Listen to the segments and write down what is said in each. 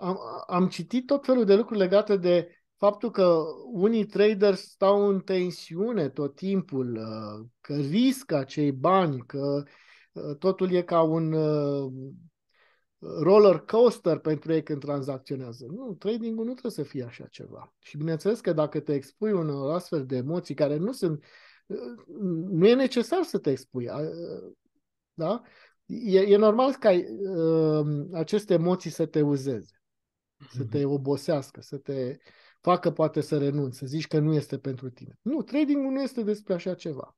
am, am citit tot felul de lucruri legate de faptul că unii traders stau în tensiune tot timpul, uh, că riscă acei bani, că uh, totul e ca un uh, roller coaster pentru ei când tranzacționează. Nu, tradingul nu trebuie să fie așa ceva. Și bineînțeles că dacă te expui unor astfel de emoții care nu sunt, nu e necesar să te expui, da? E, e normal ca uh, aceste emoții să te uzeze să te mhm. obosească, să te facă poate să renunți, să zici că nu este pentru tine. Nu, tradingul nu este despre așa ceva.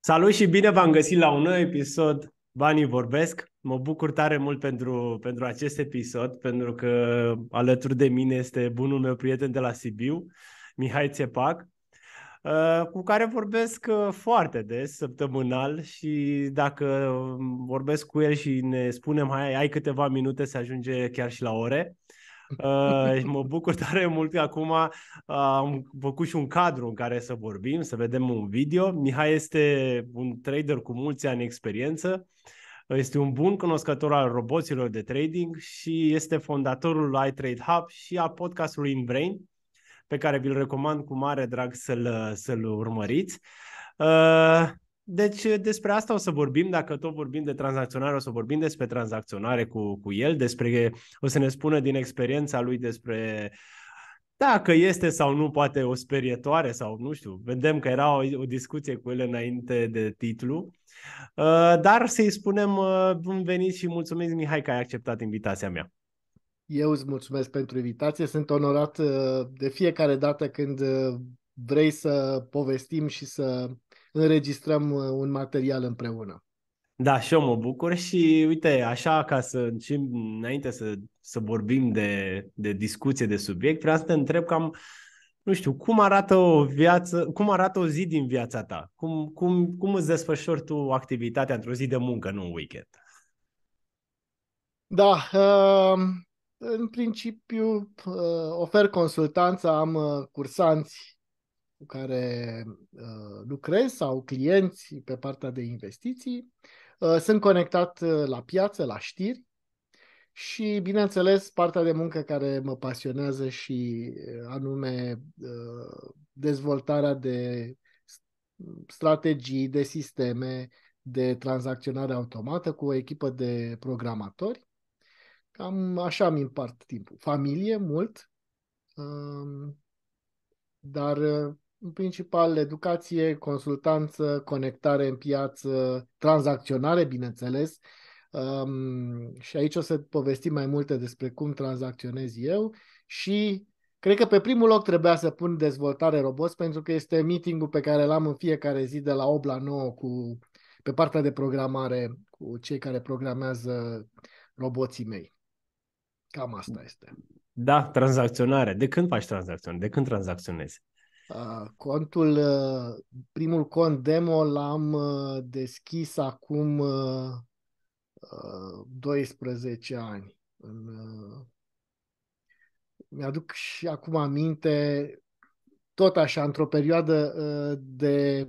Salut și bine v-am găsit la un nou episod Banii vorbesc. Mă bucur tare mult pentru, pentru acest episod, pentru că alături de mine este bunul meu prieten de la Sibiu, Mihai Țepac, uh, cu care vorbesc uh, foarte des, săptămânal și dacă um, vorbesc cu el și ne spunem hai, ai câteva minute să ajunge chiar și la ore. Uh, Uh, mă bucur tare mult că acum am făcut și un cadru în care să vorbim, să vedem un video. Mihai este un trader cu mulți ani experiență, este un bun cunoscător al roboților de trading și este fondatorul iTrade Hub și a podcastului InBrain, pe care vi-l recomand cu mare drag să-l, să-l urmăriți. Uh, deci despre asta o să vorbim, dacă tot vorbim de tranzacționare, o să vorbim despre tranzacționare cu, cu el, despre o să ne spună din experiența lui despre dacă este sau nu poate o sperietoare sau nu știu, vedem că era o, o discuție cu el înainte de titlu, dar să-i spunem bun venit și mulțumesc Mihai că ai acceptat invitația mea. Eu îți mulțumesc pentru invitație, sunt onorat de fiecare dată când vrei să povestim și să înregistrăm uh, un material împreună. Da, și eu mă bucur și uite, așa ca să începem înainte să, să vorbim de, de discuție, de subiect, vreau să te întreb cam, nu știu, cum arată o viață, cum arată o zi din viața ta? Cum, cum, cum îți desfășori tu activitatea într-o zi de muncă, nu un weekend? Da, uh, în principiu uh, ofer consultanță, am cursanți cu care uh, lucrez sau clienți pe partea de investiții. Uh, sunt conectat uh, la piață, la știri și, bineînțeles, partea de muncă care mă pasionează și anume dezvoltarea de strategii, de sisteme, de tranzacționare automată cu o echipă de programatori. Cam așa îmi împart timpul. Familie, mult, um, dar în principal educație, consultanță, conectare în piață, tranzacționare, bineînțeles. Um, și aici o să povestim mai multe despre cum tranzacționez eu și cred că pe primul loc trebuia să pun dezvoltare robot pentru că este meetingul pe care l-am în fiecare zi de la 8 la 9 cu, pe partea de programare cu cei care programează roboții mei. Cam asta este. Da, tranzacționare. De când faci tranzacțiune? De când tranzacționezi? Ah, contul, ah, primul cont demo l-am ah, deschis acum 12 ani. Mi-aduc și acum aminte, tot așa, într-o perioadă de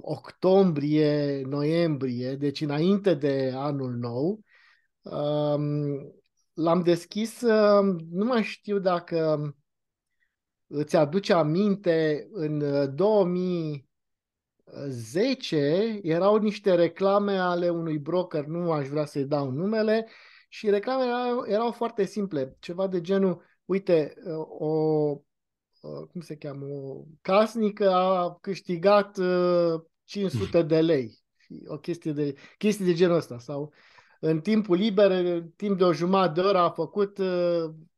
octombrie, noiembrie, deci înainte de anul nou, l-am deschis, nu mai știu dacă îți aduce aminte, în 2010 uh, erau niște reclame ale unui broker, nu aș vrea să-i dau numele, și reclamele erau, erau foarte simple, ceva de genul, uite, uh, o, uh, cum se cheamă, o casnică a câștigat 500 de lei, o chestie de, chestie de genul ăsta, sau în timpul liber, în timp de o jumătate de oră a făcut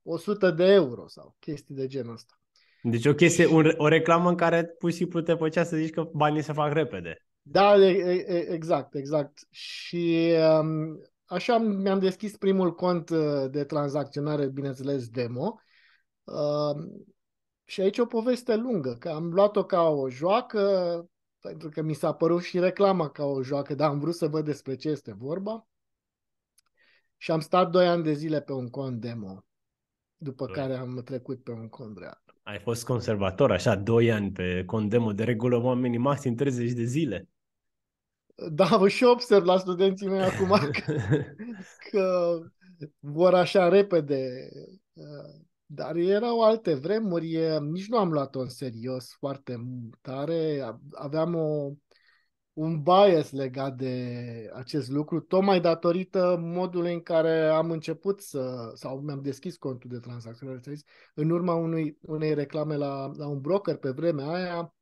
100 de euro sau chestii de genul ăsta. Deci o chestie, un, o reclamă în care pur și simplu te făcea să zici că banii se fac repede. Da, exact, exact. Și um, așa mi-am deschis primul cont uh, de tranzacționare, bineînțeles, demo. Um, și aici o poveste lungă, că am luat-o ca o joacă, pentru că mi s-a părut și reclama ca o joacă, dar am vrut să văd despre ce este vorba. Și am stat doi ani de zile pe un cont demo, după da. care am trecut pe un cont real ai fost conservator, așa, doi ani pe condemă, de regulă oamenii maxim 30 de zile. Da, vă și observ la studenții mei acum că, că vor așa repede. Ă, dar erau alte vremuri, nici nu am luat-o în serios foarte tare. Aveam o un bias legat de acest lucru, tocmai datorită modului în care am început să, sau mi-am deschis contul de tranzacționare în urma unui, unei reclame la, la un broker pe vremea aia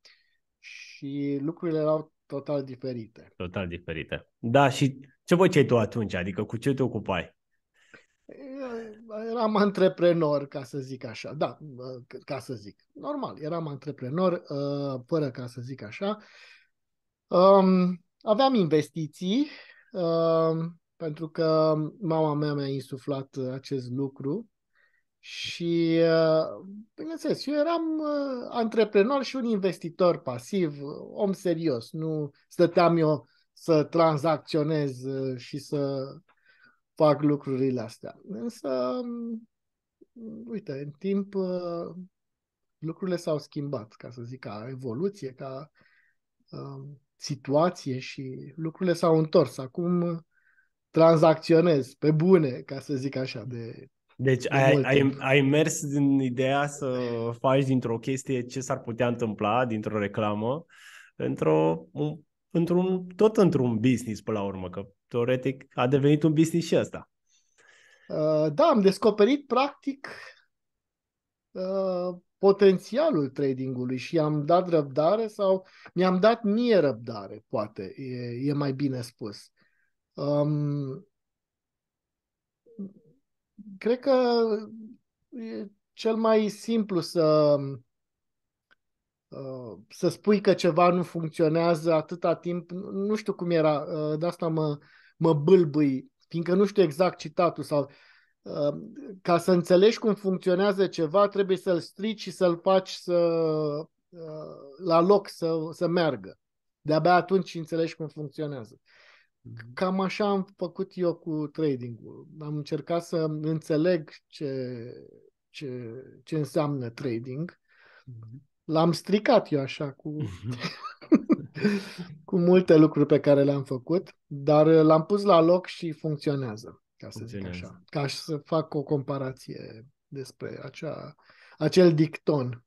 și lucrurile erau total diferite. Total diferite. Da, și ce făceai tu atunci? Adică cu ce te ocupai? Eram antreprenor, ca să zic așa. Da, ca să zic. Normal, eram antreprenor, ă, fără ca să zic așa. Um, aveam investiții, um, pentru că mama mea mi-a insuflat acest lucru și, bineînțeles, eu eram uh, antreprenor și un investitor pasiv, uh, om serios. Nu stăteam eu să tranzacționez uh, și să fac lucrurile astea. Însă, um, uite, în timp lucrurile s-au schimbat, ca să zic, ca evoluție, ca um, situație și lucrurile s-au întors. Acum uh, tranzacționez pe bune, ca să zic așa, de deci de ai, ai, ai mers din ideea să faci dintr-o chestie ce s-ar putea întâmpla, dintr-o reclamă, într-o, un, într-un, tot într-un business până la urmă, că teoretic a devenit un business și ăsta. Uh, da, am descoperit practic uh, potențialul tradingului și am dat răbdare sau mi-am dat mie răbdare, poate, e, e mai bine spus. Um, cred că e cel mai simplu să uh, să spui că ceva nu funcționează atâta timp, nu știu cum era, uh, de asta mă, mă bâlbâi, fiindcă nu știu exact citatul sau ca să înțelegi cum funcționează ceva, trebuie să-l strici și să-l faci să, ă, la loc să, să meargă. De-abia atunci înțelegi cum funcționează. Mm-hmm. Cam așa am făcut eu cu trading-ul. Am încercat să înțeleg ce, ce, ce înseamnă trading. Mm-hmm. L-am stricat eu așa cu, mm-hmm. cu multe lucruri pe care le-am făcut, dar l-am pus la loc și funcționează ca să zic așa. Ca să fac o comparație despre acea, acel dicton.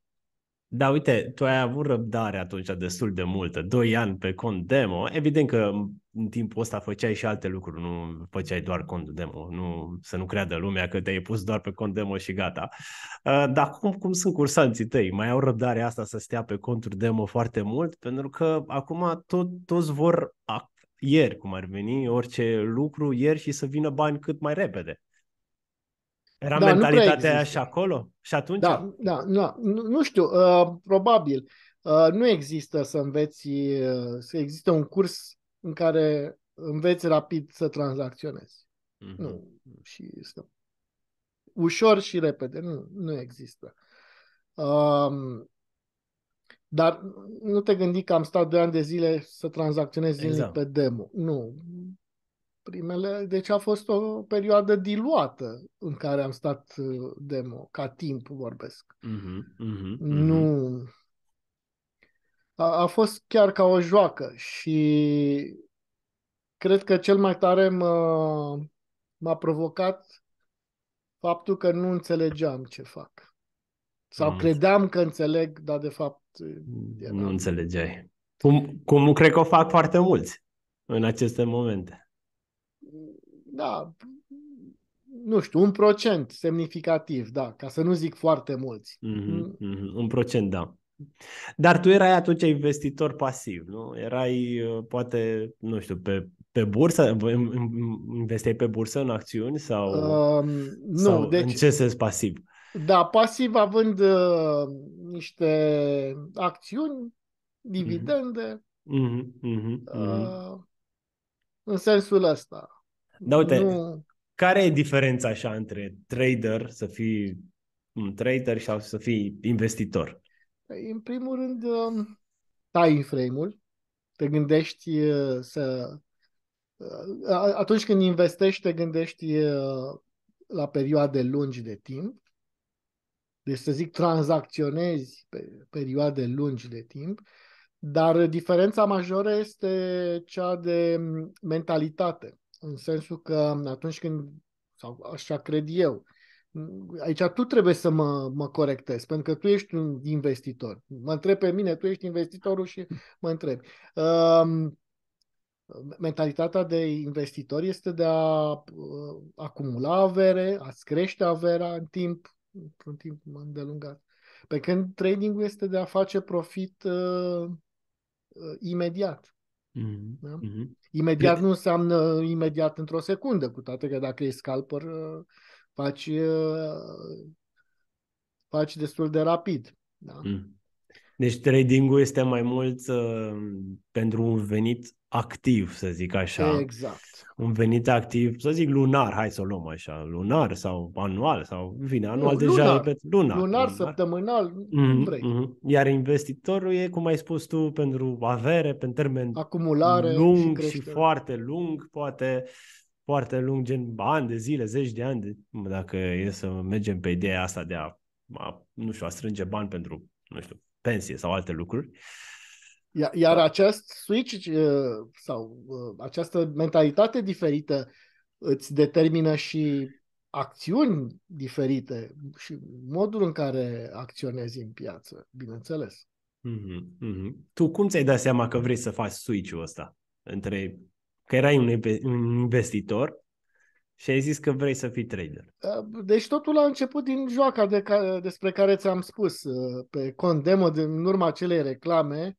Da, uite, tu ai avut răbdare atunci destul de multă, doi ani pe cont demo. Evident că în timpul ăsta făceai și alte lucruri, nu făceai doar cont demo, nu, să nu creadă lumea că te-ai pus doar pe cont demo și gata. Uh, dar cum, cum sunt cursanții tăi? Mai au răbdare asta să stea pe conturi demo foarte mult? Pentru că acum tot, toți vor ieri, cum ar veni, orice lucru ieri și să vină bani cât mai repede. Era da, mentalitatea așa acolo? Și atunci? Da, da, da nu, nu știu, uh, probabil. Uh, nu există să înveți, uh, să există un curs în care înveți rapid să tranzacționezi. Mm-hmm. Nu. Și să... Ușor și repede. Nu, nu există. Um, dar nu te gândi că am stat 2 ani de zile să tranzacționez zilnic exact. pe demo. Nu. Primele, deci a fost o perioadă diluată în care am stat uh, demo, ca timp vorbesc. Mm-hmm, mm-hmm, nu. A, a fost chiar ca o joacă și cred că cel mai tare mă, m-a provocat faptul că nu înțelegeam ce fac. Sau mm. credeam că înțeleg, dar de fapt era... Nu da. înțelegeai. Cum, cum cred că o fac foarte mulți în aceste momente. Da, nu știu, un procent semnificativ, da, ca să nu zic foarte mulți. Mm-hmm, mm. mm-hmm, un procent, da. Dar tu erai atunci investitor pasiv, nu? Erai, uh, poate, nu știu, pe, pe bursă? Investeai pe bursă în acțiuni sau, um, nu, sau deci, în ce sens pasiv? Da, pasiv având uh, niște acțiuni, dividende, mm-hmm. Mm-hmm. mm-hmm. Uh, mm-hmm. în sensul ăsta. Da, uite, nu... care e diferența așa între trader, să fii un trader sau să fii investitor? Păi, în primul rând, um, time frame-ul. Te gândești uh, să... Uh, atunci când investești, te gândești uh, la perioade lungi de timp. Deci, să zic, tranzacționezi pe perioade lungi de timp, dar uh, diferența majoră este cea de mm, mentalitate, în sensul că mm, atunci când, sau așa cred eu, mm, aici tu trebuie să mă, mă corectezi, pentru că tu ești un investitor. Mă întreb pe mine, tu ești investitorul și mă întreb. Um, mentalitatea de investitor este de a uh, acumula avere, a crește averea în timp, într-un timp îndelungat. Pe când tradingul este de a face profit uh, uh, imediat. Mm-hmm. Da? Mm-hmm. Imediat Cred... Deci nu înseamnă imediat într-o secundă, cu toate că dacă e scalper, uh, faci, uh, faci destul de rapid. Da? Mm. Deci trading-ul este mai mult uh, pentru un venit activ, să zic așa. Exact. Un venit activ, să zic lunar, hai să o luăm așa, lunar sau anual sau vine anual nu, deja, lunar. repet, lunar. Lunar, lunar. săptămânal, mm-hmm, vrei. Mm-hmm. Iar investitorul e, cum ai spus tu, pentru avere, pe termen Acumulare lung și, și foarte lung, poate foarte lung, gen ani de zile, zeci de ani, de, dacă e să mergem pe ideea asta de a, a nu știu, a strânge bani pentru, nu știu, pensie sau alte lucruri. Uh, iar da. acest switch uh, sau uh, această mentalitate diferită îți determină și acțiuni diferite și modul în care acționezi în piață, bineînțeles. Mm-hmm. Mm-hmm. Tu cum ți-ai dat seama că vrei să faci switch-ul ăsta? Între că erai un, un investitor și ai zis că vrei să fii trader. Uh, deci totul a început din joaca de ca, despre care ți-am spus. Pe cont demo, din urma acelei reclame,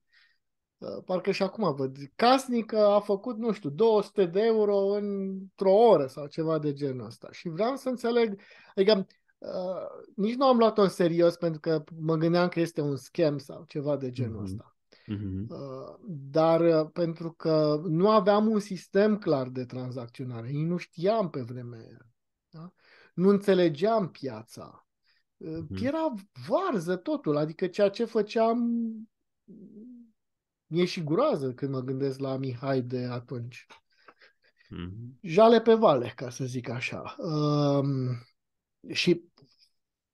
Ă, parcă și acum văd, casnică a făcut, nu știu, 200 de euro într-o oră sau ceva de genul ăsta. Și vreau să înțeleg, adică uh, nici nu am luat-o în serios pentru că mă gândeam că este un scam sau ceva de genul mm-hmm. ăsta. Uh, dar uh, pentru că nu aveam un sistem clar de tranzacționare, ei nu știam pe vremea aia, da? nu înțelegeam piața. Uh, mm-hmm. Era varză totul, adică ceea ce făceam mi-e și groază când mă gândesc la Mihai de atunci. Mm-hmm. Jale pe vale, ca să zic așa. Um, și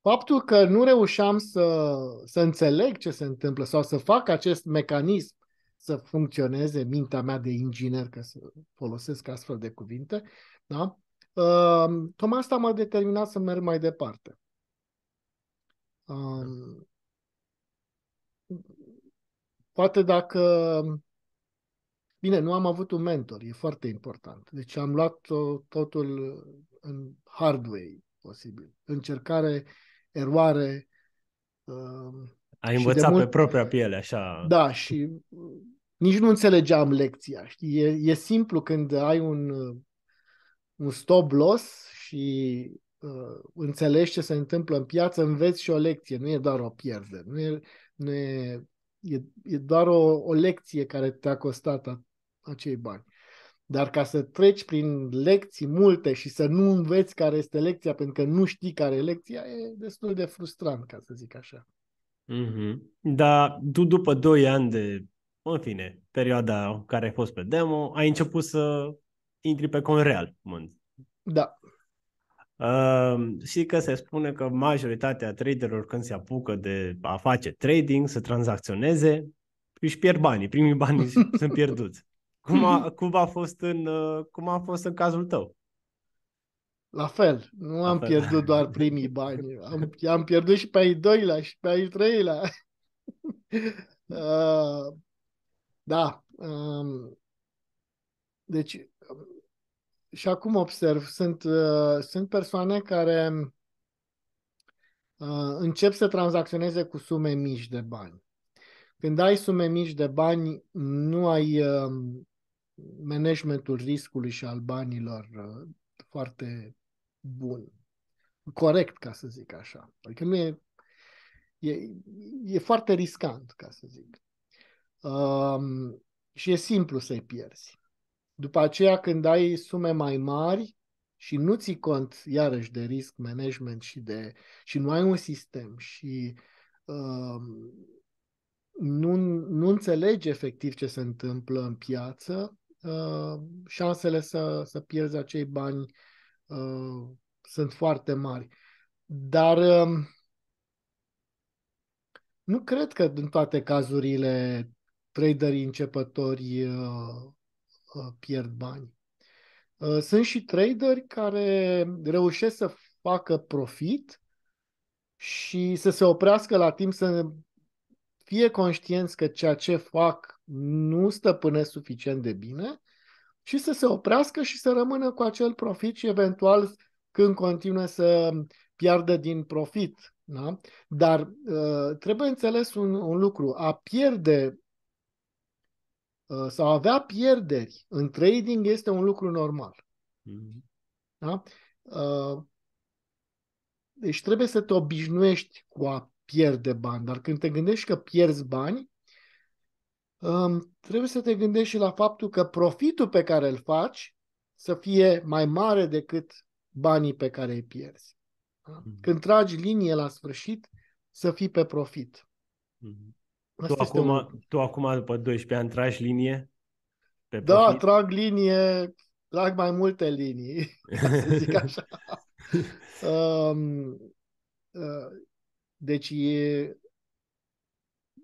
faptul că nu reușeam să, să înțeleg ce se întâmplă sau să fac acest mecanism să funcționeze mintea mea de inginer, ca să folosesc astfel de cuvinte, da? Um, tocmai asta m-a determinat să merg mai departe. Um, Poate dacă... Bine, nu am avut un mentor, e foarte important. Deci am luat totul în hard way posibil. Încercare, eroare. Um, ai învățat mult... pe propria piele, așa. Da, și mm, nici nu înțelegeam lecția. Știi? E, e simplu când ai un, un stop loss și uh, înțelegi ce se întâmplă în piață, înveți și o lecție. Nu e doar o pierdere, nu e, nu e E, e doar o, o lecție care te-a costat a, acei bani. Dar ca să treci prin lecții multe și să nu înveți care este lecția pentru că nu știi care e lecția, e destul de frustrant, ca să zic așa. Mm-hmm. Dar tu după 2 ani de, în fine, perioada care ai fost pe demo, ai început să intri pe Conreal. Mânt. Da și că se spune că majoritatea traderilor când se apucă de a face trading, să tranzacționeze, își pierd banii, primii bani sunt pierduți. Cum a, cum, a fost în, cum a fost în cazul tău? La fel, nu La am fel. pierdut doar primii bani, am, am pierdut și pe ai doilea și pe ai treilea. Uh, da, um, deci și acum observ, sunt, uh, sunt persoane care uh, încep să tranzacționeze cu sume mici de bani. Când ai sume mici de bani, nu ai uh, managementul riscului și al banilor uh, foarte bun. Corect, ca să zic așa. Adică nu e, e, e foarte riscant, ca să zic. Uh, și e simplu să-i pierzi. După aceea, când ai sume mai mari și nu ți cont, iarăși, de risk management și, de, și nu ai un sistem și uh, nu, nu înțelegi efectiv ce se întâmplă în piață, uh, șansele să, să pierzi acei bani uh, sunt foarte mari. Dar uh, nu cred că în toate cazurile traderii începători uh, Uh, pierd bani. Uh, sunt și traderi care reușesc să facă profit și să se oprească la timp să fie conștienți că ceea ce fac nu stăpânesc suficient de bine și să se oprească și să rămână cu acel profit și eventual când continuă să piardă din profit. Da? Dar uh, trebuie înțeles un, un lucru. A pierde Uh, sau avea pierderi în trading este un lucru normal. Mm-hmm. Da? Uh, deci trebuie să te obișnuiești cu a pierde bani, dar când te gândești că pierzi bani, um, trebuie să te gândești și la faptul că profitul pe care îl faci să fie mai mare decât banii pe care îi pierzi. Da? Mm-hmm. Când tragi linie la sfârșit, să fii pe profit. Mm-hmm tu, acum, tu acum, după 12 ani, tragi linie? Pe da, profil? trag linie, trag mai multe linii, să zic așa. um, uh, deci, e,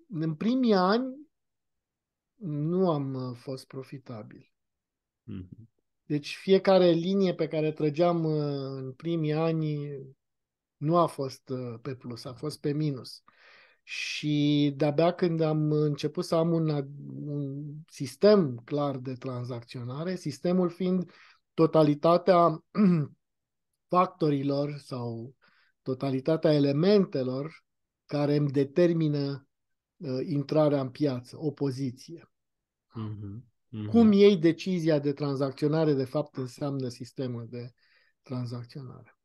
în primii ani nu am fost profitabil. Mm-hmm. Deci fiecare linie pe care trăgeam în primii ani nu a fost pe plus, a fost pe minus. Și de-abia când am început să am un, un sistem clar de tranzacționare, sistemul fiind totalitatea factorilor sau totalitatea elementelor care îmi determină uh, intrarea în piață, o poziție. Uh-huh, uh-huh. Cum mm-hmm. iei decizia de tranzacționare, de fapt, înseamnă sistemul de tranzacționare.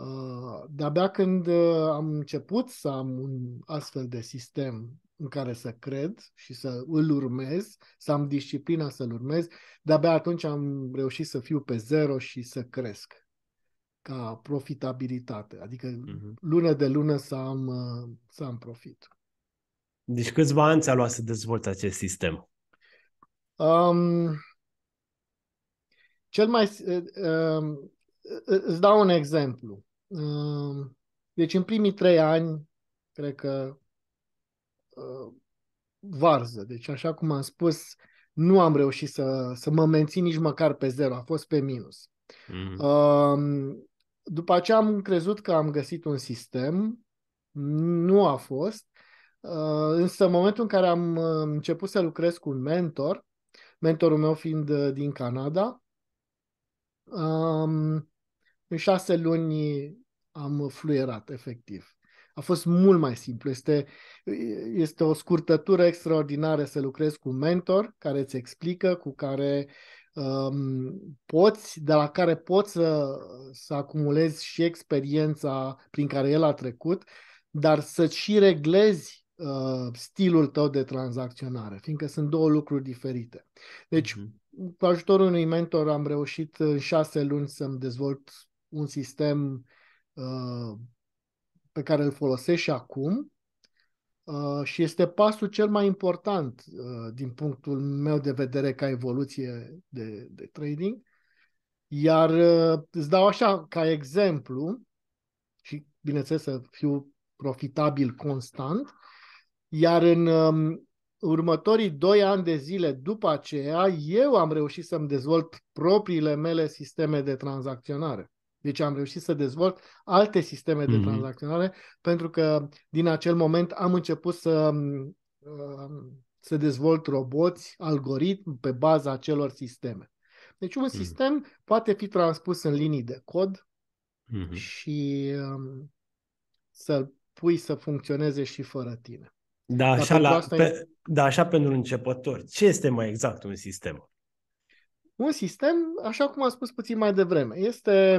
Ah, de-abia când ah, am început să am un astfel de sistem în care să cred și să îl urmez, să am disciplina să-l urmez, de-abia atunci am reușit să fiu pe zero și să cresc ca profitabilitate. Adică uh-huh. lună de lună să am, ah, să am profit. Deci câțiva ani ți-a luat să dezvolți acest sistem? Um, cel mai... Um, îți dau un exemplu. Deci în primii trei ani, cred că varză. Deci așa cum am spus, nu am reușit să, să mă mențin nici măcar pe zero, a fost pe minus. Mm. După ce am crezut că am găsit un sistem, nu a fost, uh, însă în momentul în care am început să lucrez cu un mentor, mentorul meu fiind uh, din Canada, în șase luni am fluierat, efectiv. A fost mult mai simplu. Este, este o scurtătură extraordinară să lucrezi cu un mentor care îți explică, cu care um, poți, de la care poți să, să acumulezi și experiența prin care el a trecut, dar să și reglezi uh, stilul tău de tranzacționare, fiindcă sunt două lucruri diferite. Deci, mm-hmm. cu ajutorul unui mentor am reușit în șase luni să-mi dezvolt un sistem uh, pe care îl folosești și acum uh, și este pasul cel mai important uh, din punctul meu de vedere ca evoluție de, de trading. Iar uh, îți dau așa ca exemplu și bineînțeles să fiu profitabil constant, iar în um, următorii doi ani de zile după aceea, eu am reușit să-mi dezvolt propriile mele sisteme de tranzacționare. Deci am reușit să dezvolt alte sisteme de mm-hmm. pentru că din acel moment am început să, um, să dezvolt roboți, algoritmi pe baza acelor sisteme. Deci un mm-hmm. sistem poate fi transpus în linii de cod mm-hmm. și um, să-l pui să funcționeze și fără tine. Da, așa, la, pe, e... da, așa pentru începători. Ce este mai exact un sistem? Un sistem, așa cum am spus puțin mai devreme, este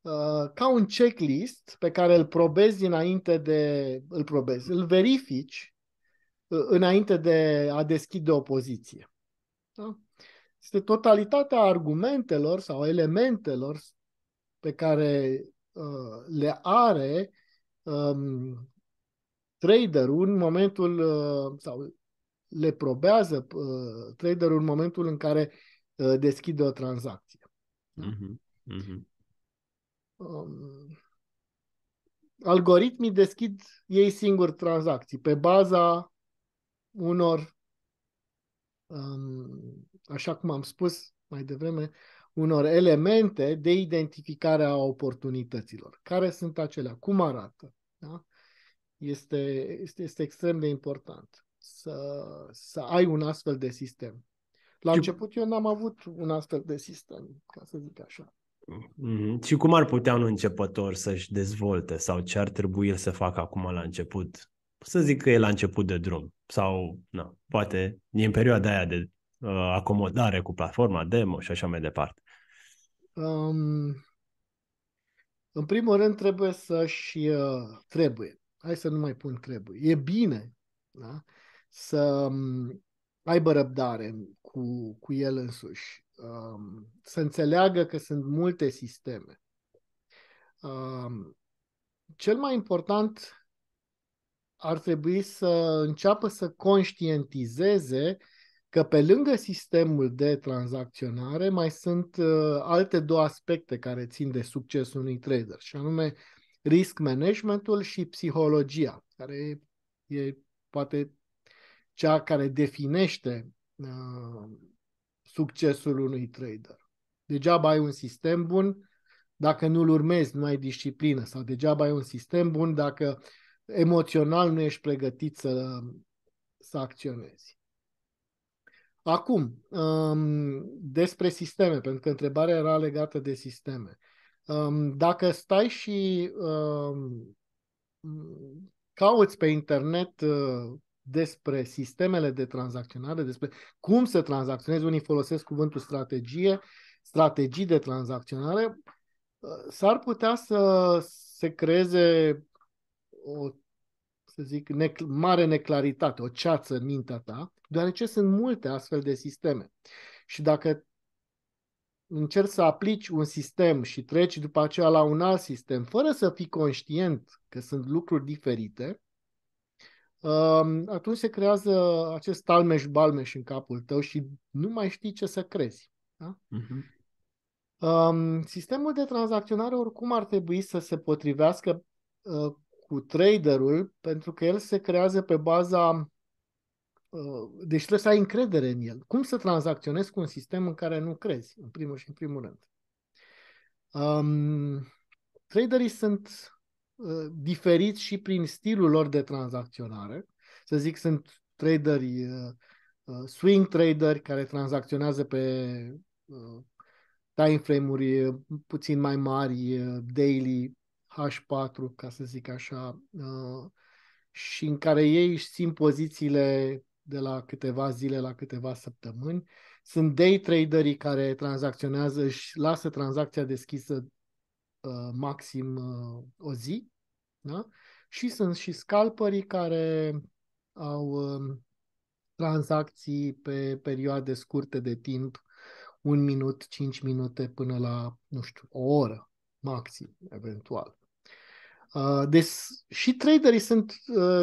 uh, ca un checklist pe care îl probezi înainte de. îl probezi, îl verifici uh, înainte de a deschide o poziție. Da? Este totalitatea argumentelor sau elementelor pe care uh, le are um, traderul în momentul uh, sau le probează uh, traderul în momentul în care Uh, deschide o tranzacție. Uh-huh. Uh-huh. algoritmii deschid ei singuri tranzacții pe baza unor, um, așa cum am spus mai devreme, unor elemente de identificare a oportunităților. Care sunt acelea? Cum arată? Da? Este, este, este extrem de important să, să ai un astfel de sistem. La început eu n-am avut un astfel de sistem, ca să zic așa. Mm-hmm. Și cum ar putea un începător să-și dezvolte sau ce ar trebui el să facă acum la început? Să zic că e la început de drum sau, na, poate e în perioada aia de uh, acomodare cu platforma, demo și așa mai departe. Um, în primul rând trebuie să-și uh, trebuie. Hai să nu mai pun trebuie. E bine da? să um, aibă răbdare cu, cu el însuși, um, să înțeleagă că sunt multe sisteme. Um, cel mai important ar trebui să înceapă să conștientizeze că pe lângă sistemul de tranzacționare mai sunt uh, alte două aspecte care țin de succesul unui trader, și anume risk managementul și psihologia, care e poate cea care definește uh, succesul unui trader. Degeaba ai un sistem bun dacă nu-l urmezi, nu ai disciplină sau degeaba ai un sistem bun dacă emoțional nu ești pregătit să, să acționezi. Acum, um, despre sisteme, pentru că întrebarea era legată de sisteme. Um, dacă stai și um, cauți pe internet uh, despre sistemele de tranzacționare, despre cum să tranzacționezi. Unii folosesc cuvântul strategie, strategii de tranzacționare. S-ar putea să se creeze o, să zic, ne- mare neclaritate, o ceață în mintea ta, deoarece sunt multe astfel de sisteme. Și dacă încerci să aplici un sistem și treci după aceea la un alt sistem, fără să fii conștient că sunt lucruri diferite, atunci se creează acest talmeș-balmeș în capul tău și nu mai știi ce să crezi. Da? Uh-huh. sistemul de tranzacționare oricum ar trebui să se potrivească ă, cu traderul, pentru că el se creează pe baza. Ă, deci trebuie să ai încredere în el. Cum să tranzacționezi cu un sistem în care nu crezi, în primul și în primul rând? Um, traderii sunt Uh, diferiți și prin stilul lor de tranzacționare. Să zic, sunt traderi, uh, uh, swing traderi care tranzacționează pe time frame-uri puțin mai mari, daily, H4, ca să zic așa, și în care ei își simt pozițiile de la câteva zile la câteva săptămâni. Sunt day traderii care tranzacționează, își lasă tranzacția deschisă Uh, maxim uh, o zi. Da? Și sunt și scalperii care au um, tranzacții pe perioade scurte de timp, un minut, cinci minute până la, nu știu, o oră maxim, eventual. Deci și traderii sunt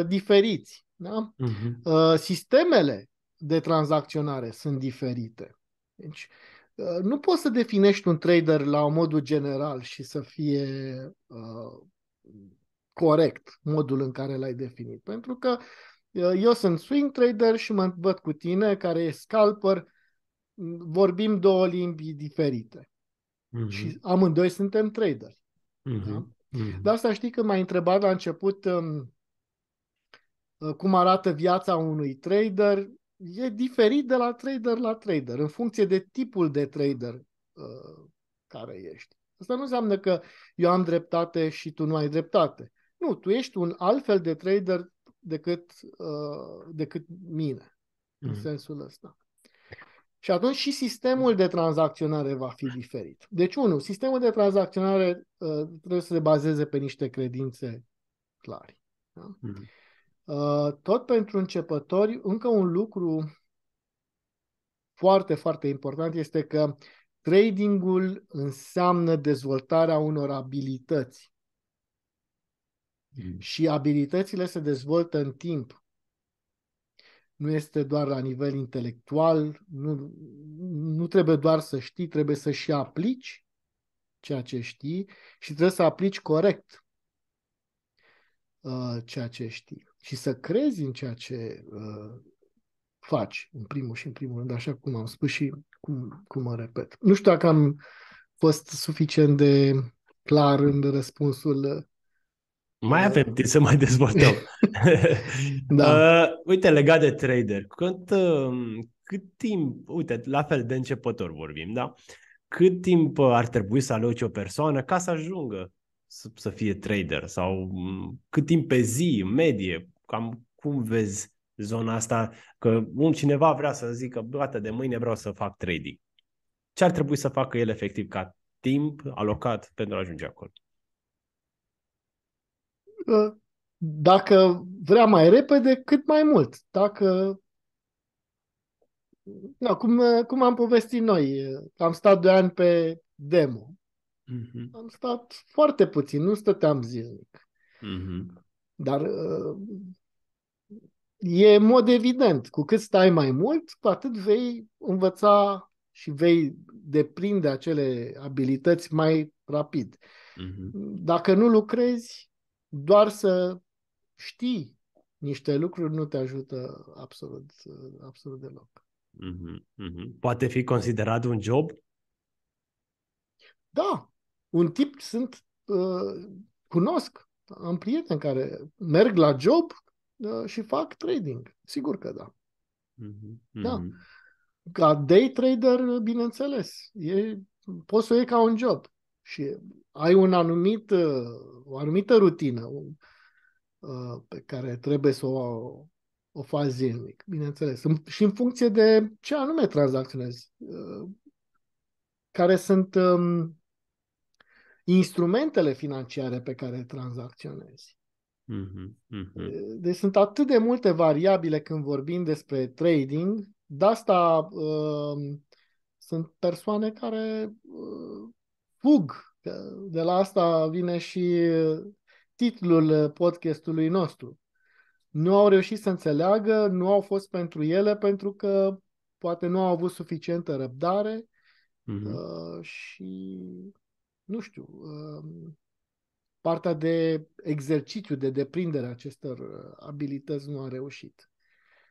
diferiți. Da? Uh-huh. Sistemele de tranzacționare sunt diferite. Deci, uh, Uh, nu poți să definești un trader la un modul general și să fie uh, corect modul în care l-ai definit. Pentru că uh, eu sunt swing trader și mă văd cu tine, care e scalper, vorbim două limbi diferite. Mm-hmm. Și amândoi suntem traderi. Mm-hmm. Da? Mm-hmm. De asta știi că m-ai întrebat la început um, uh, cum arată viața unui trader e diferit de la trader la trader, în funcție de tipul de trader uh, care ești. Asta nu înseamnă că eu am dreptate și tu nu ai dreptate. Nu, tu ești un altfel de trader decât, uh, decât mine, mm-hmm. în sensul ăsta. Și atunci și sistemul de tranzacționare va fi diferit. Deci, unul, sistemul de tranzacționare uh, trebuie să se bazeze pe niște credințe clare. Da? Mm-hmm. Uh, tot pentru începători, încă un lucru foarte, foarte important este că tradingul înseamnă dezvoltarea unor abilități. Mm. Și abilitățile se dezvoltă în timp. Nu este doar la nivel intelectual, nu, nu trebuie doar să știi, trebuie să și aplici ceea ce știi și trebuie să aplici corect uh, ceea ce știi și să crezi în ceea ce uh, faci, în primul și în primul rând, așa cum am spus și cum, cum mă repet. Nu știu dacă am fost suficient de clar în răspunsul. Uh, mai uh... avem timp să mai dezvoltăm. da. Uh, uite, legat de trader, cât, uh, cât timp, uite, la fel de începător vorbim, da? Cât timp uh, ar trebui să aloci o persoană ca să ajungă să, să fie trader sau mm, cât timp pe zi, în medie, Cam cum vezi zona asta? Că un cineva vrea să zică, gata, de mâine vreau să fac trading. Ce ar trebui să facă el efectiv ca timp alocat pentru a ajunge acolo? Dacă vrea mai repede, cât mai mult. Dacă da, cum, cum am povestit noi, am stat doi ani pe demo. Mm-hmm. Am stat foarte puțin, nu stăteam zilnic. Mm-hmm. Dar uh, e în mod evident, cu cât stai mai mult, cu atât vei învăța și vei deprinde acele abilități mai rapid. Mm-hmm. Dacă nu lucrezi, doar să știi niște lucruri nu te ajută absolut, absolut deloc. Mm-hmm. Mm-hmm. Poate fi considerat un job? Da. Un tip sunt. Uh, cunosc am prieteni care merg la job uh, și fac trading. Sigur că da. Mm-hmm. Da. Mhm. Ca day trader, bineînțeles, e, poți să o iei ca un job și ai un anumit, uh, o anumită rutină uh, pe care trebuie să o, o faci zilnic, bineînțeles. Și în funcție de ce anume tranzacționezi, care sunt um, instrumentele financiare pe care tranzacționezi. Mm-hmm, mm-hmm. Deci sunt atât de multe variabile când vorbim despre trading, de asta uh, sunt persoane care uh, fug. De la asta vine și titlul podcastului nostru. Nu au reușit să înțeleagă, nu au fost pentru ele pentru că poate nu au avut suficientă răbdare mm-hmm. uh, și nu știu, um, partea de exercițiu, de deprindere a acestor uh, abilități nu a reușit.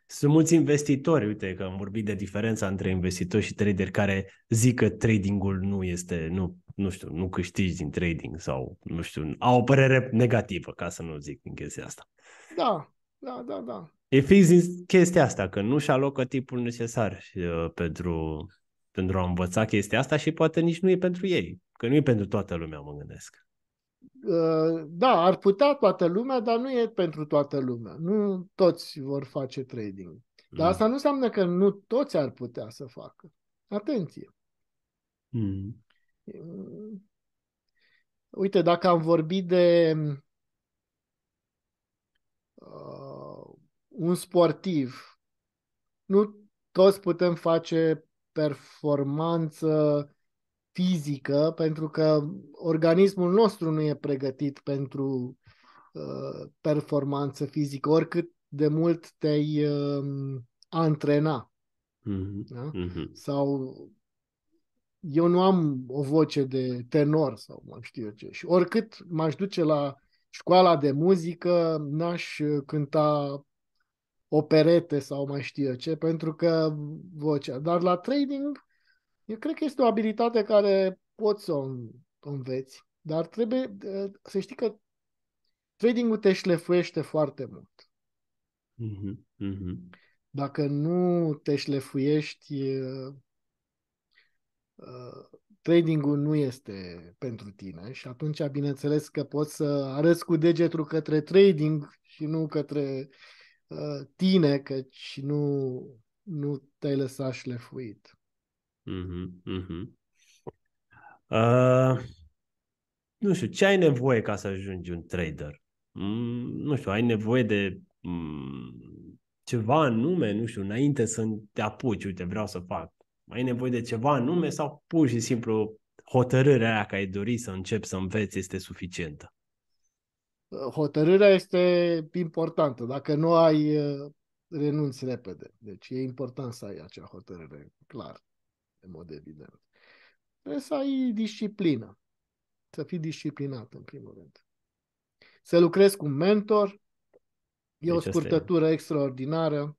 Sunt mulți investitori, uite că am vorbit de diferența între investitori și trader care zic că tradingul nu este, nu, nu știu, nu câștigi din trading sau, nu știu, au o părere negativă, ca să nu zic din chestia asta. Da, da, da, da. E fix din chestia asta, că nu-și alocă tipul necesar uh, pentru, pentru a învăța chestia asta și poate nici nu e pentru ei. Că nu e pentru toată lumea, mă gândesc. Uh, da, ar putea toată lumea, dar nu e pentru toată lumea. Nu toți vor face trading. Dar mm. asta nu înseamnă că nu toți ar putea să facă. Atenție! Mm. Uh, uite, dacă am vorbit de uh, un sportiv, nu toți putem face performanță fizică, pentru că organismul nostru nu e pregătit pentru uh, performanță fizică, oricât de mult te-ai uh, antrena. Mm-hmm. Da? Mm-hmm. Sau eu nu am o voce de tenor sau mai știu eu ce. Și oricât m-aș duce la școala de muzică, n-aș uh, cânta operete sau mai știu eu ce, pentru că vocea. Dar la trading eu cred că este o abilitate care poți să o înveți, dar trebuie să știi că tradingul te șlefuiește foarte mult. Mm-hmm. Mm-hmm. Dacă nu te șlefuiești, tradingul nu este pentru tine și atunci, bineînțeles, că poți să arăți cu degetul către trading și nu către tine, căci nu, nu te-ai lăsat șlefuit. Uh-huh, uh-huh. Uh, nu știu, ce ai nevoie ca să ajungi un trader? Mm, nu știu, ai nevoie de mm, ceva nume? nu știu, înainte să te apuci, uite, vreau să fac. Ai nevoie de ceva nume sau pur și simplu hotărârea aia că ai dori să începi să înveți este suficientă? Hotărârea este importantă. Dacă nu ai, renunți repede. Deci e important să ai acea hotărâre, clar în mod evident. Trebuie să ai disciplină. Să fii disciplinat, în primul rând. Să lucrezi cu un mentor. E deci o scurtătură e... extraordinară.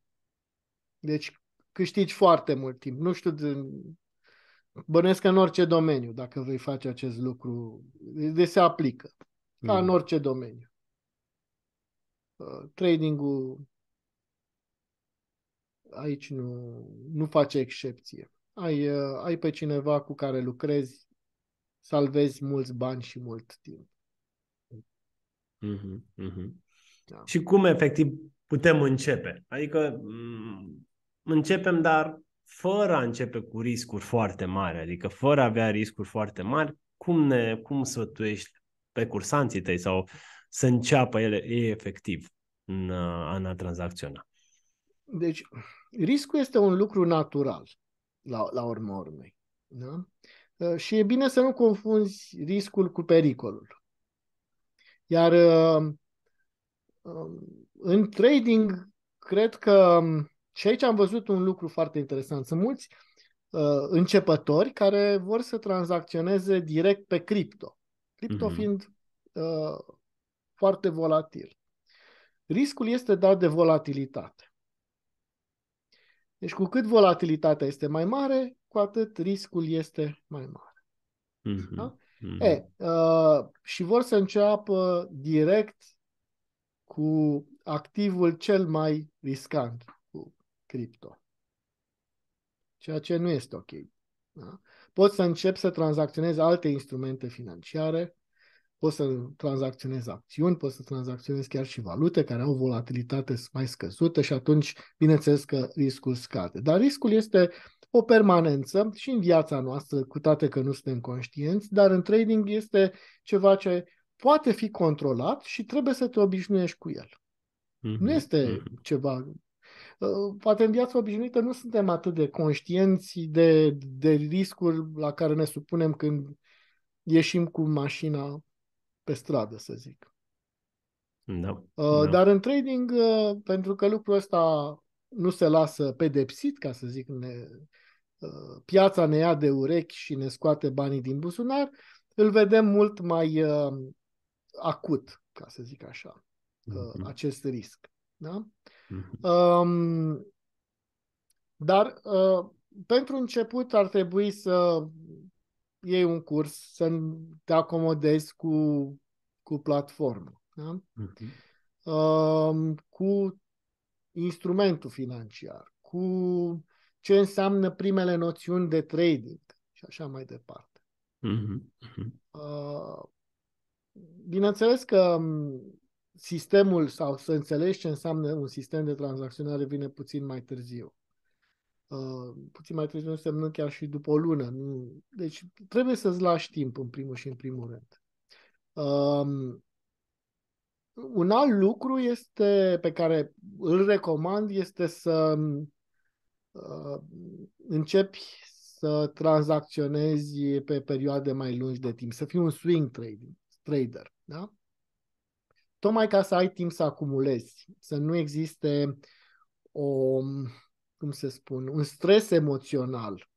Deci câștigi foarte mult timp. Nu știu, bănesc în orice domeniu, dacă vei face acest lucru. de se aplică. Ca mm. în orice domeniu. Uh, tradingul aici nu, nu face excepție ai, uh, ai pe cineva cu care lucrezi, salvezi mulți bani și mult timp. Mm-hmm, mm-hmm. Da. Și cum efectiv putem începe? Adică m- mm, începem, dar fără a începe cu riscuri foarte mari, adică fără a avea riscuri foarte mari, cum, ne, cum sfătuiești pe cursanții tăi sau să înceapă ele ei efectiv în, uh, în a tranzacționa? Deci, riscul este un lucru natural la, la urma urmei. Da? Uh, și e bine să nu confunzi riscul cu pericolul. Iar uh, um, în trading, cred că um, și aici am văzut un lucru foarte interesant. Sunt mulți uh, începători care vor să tranzacționeze direct pe cripto. Cripto mm-hmm. fiind foarte volatil. Riscul este dat de volatilitate. Deci cu cât volatilitatea este mai mare, cu atât riscul este mai mare. Mm-hmm. Da? Mm-hmm. E, uh, și vor să înceapă direct cu activul cel mai riscant, cu cripto. Ceea ce nu este ok. Da? Poți să începi să tranzacționezi alte instrumente financiare, poți să tranzacționezi acțiuni, poți să tranzacționezi chiar și valute care au volatilitate mai scăzută și atunci, bineînțeles că riscul scade. Dar riscul este o permanență și în viața noastră, cu toate că nu suntem conștienți, dar în trading este ceva ce poate fi controlat și trebuie să te obișnuiești cu el. Mm-hmm. Nu este mm-hmm. ceva uh, poate în viața obișnuită nu suntem atât de conștienți de, de riscuri la care ne supunem când ieșim cu mașina pe stradă, să zic. Da. Uh, da. Dar în trading, uh, pentru că lucrul ăsta nu se lasă pedepsit, ca să zic, ne, uh, piața ne ia de urechi și ne scoate banii din buzunar, îl vedem mult mai uh, acut, ca să zic așa, uh, uh acest risc. Da? Mm-hmm. dar uh, pentru început ar trebui să iei un curs, să te acomodezi cu, cu platformă. Da? Uh-huh. Uh, cu instrumentul financiar, cu ce înseamnă primele noțiuni de trading și așa mai departe. Uh-huh. Uh, bineînțeles că sistemul sau să înțelegi ce înseamnă un sistem de tranzacționare vine puțin mai târziu. Uh, puțin mai târziu însemnând chiar și după o lună. Nu? Deci trebuie să-ți lași timp în primul și în primul rând. Um, un alt lucru este pe care îl recomand este să uh, începi să tranzacționezi pe perioade mai lungi de timp, să fii un swing trading, trader. Da? Tocmai ca să ai timp să acumulezi, să nu existe o cum se spun, un stres emoțional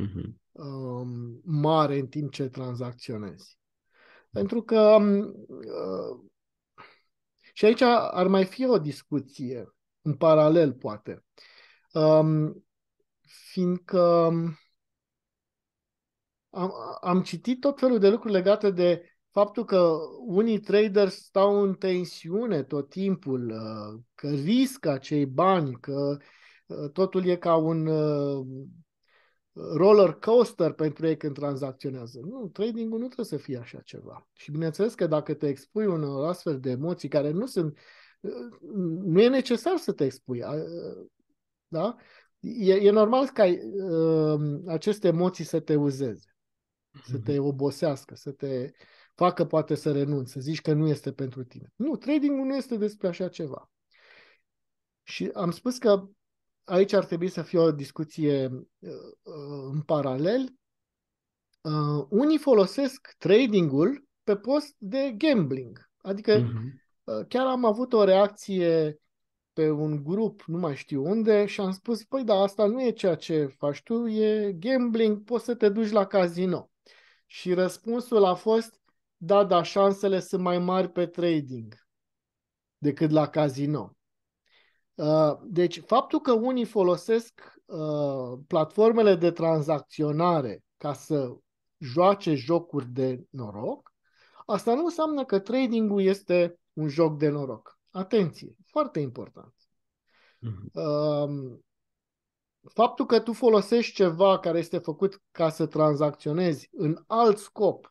mm-hmm. um, mare în timp ce tranzacționezi. Da. Pentru că um, uh, și aici ar mai fi o discuție în paralel, poate. Um, fiindcă um, am, am citit tot felul de lucruri legate de faptul că unii trader stau în tensiune tot timpul, uh, că riscă acei bani, că uh, Ă, totul e ca un ă, roller coaster pentru ei când tranzacționează. Nu, tradingul nu trebuie să fie așa ceva. Și bineînțeles că dacă te expui unor ă, astfel de emoții care nu sunt, nu e necesar să te expui. Da? E, e normal ca aceste emoții să te uzeze, mm-hmm. să mhm. te obosească, să te facă poate să renunți, să zici că nu este pentru tine. Nu, tradingul nu este despre așa ceva. Și am spus că aici ar trebui să fie o discuție uh, uh, în paralel. Uh, unii folosesc trading-ul pe post de gambling. Adică uh-huh. chiar am avut o reacție pe un grup, nu mai știu unde, și am spus, păi da, asta nu e ceea ce faci tu, e gambling, poți să te duci la casino. Și răspunsul a fost, da, da, șansele sunt mai mari pe trading decât la casino. Uh, deci, faptul că unii folosesc uh, platformele de tranzacționare ca să joace jocuri de noroc, asta nu înseamnă că tradingul este un joc de noroc. Atenție, foarte important. Mm-hmm. Um, faptul că tu folosești ceva care este făcut ca să tranzacționezi în alt scop,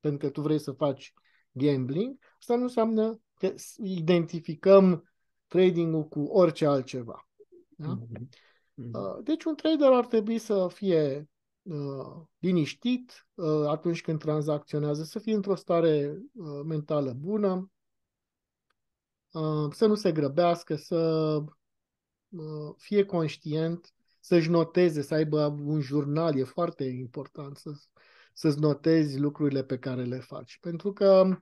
pentru că tu vrei să faci gambling, asta nu înseamnă că identificăm trading-ul cu orice altceva. Da? Mm-hmm. Uh, deci un trader ar trebui să fie uh, liniștit uh, atunci când tranzacționează, să fie într-o stare uh, mentală bună, uh, să nu se grăbească, să uh, fie conștient, să-și noteze, să aibă un jurnal, e foarte important să, să-ți notezi lucrurile pe care le faci. Pentru că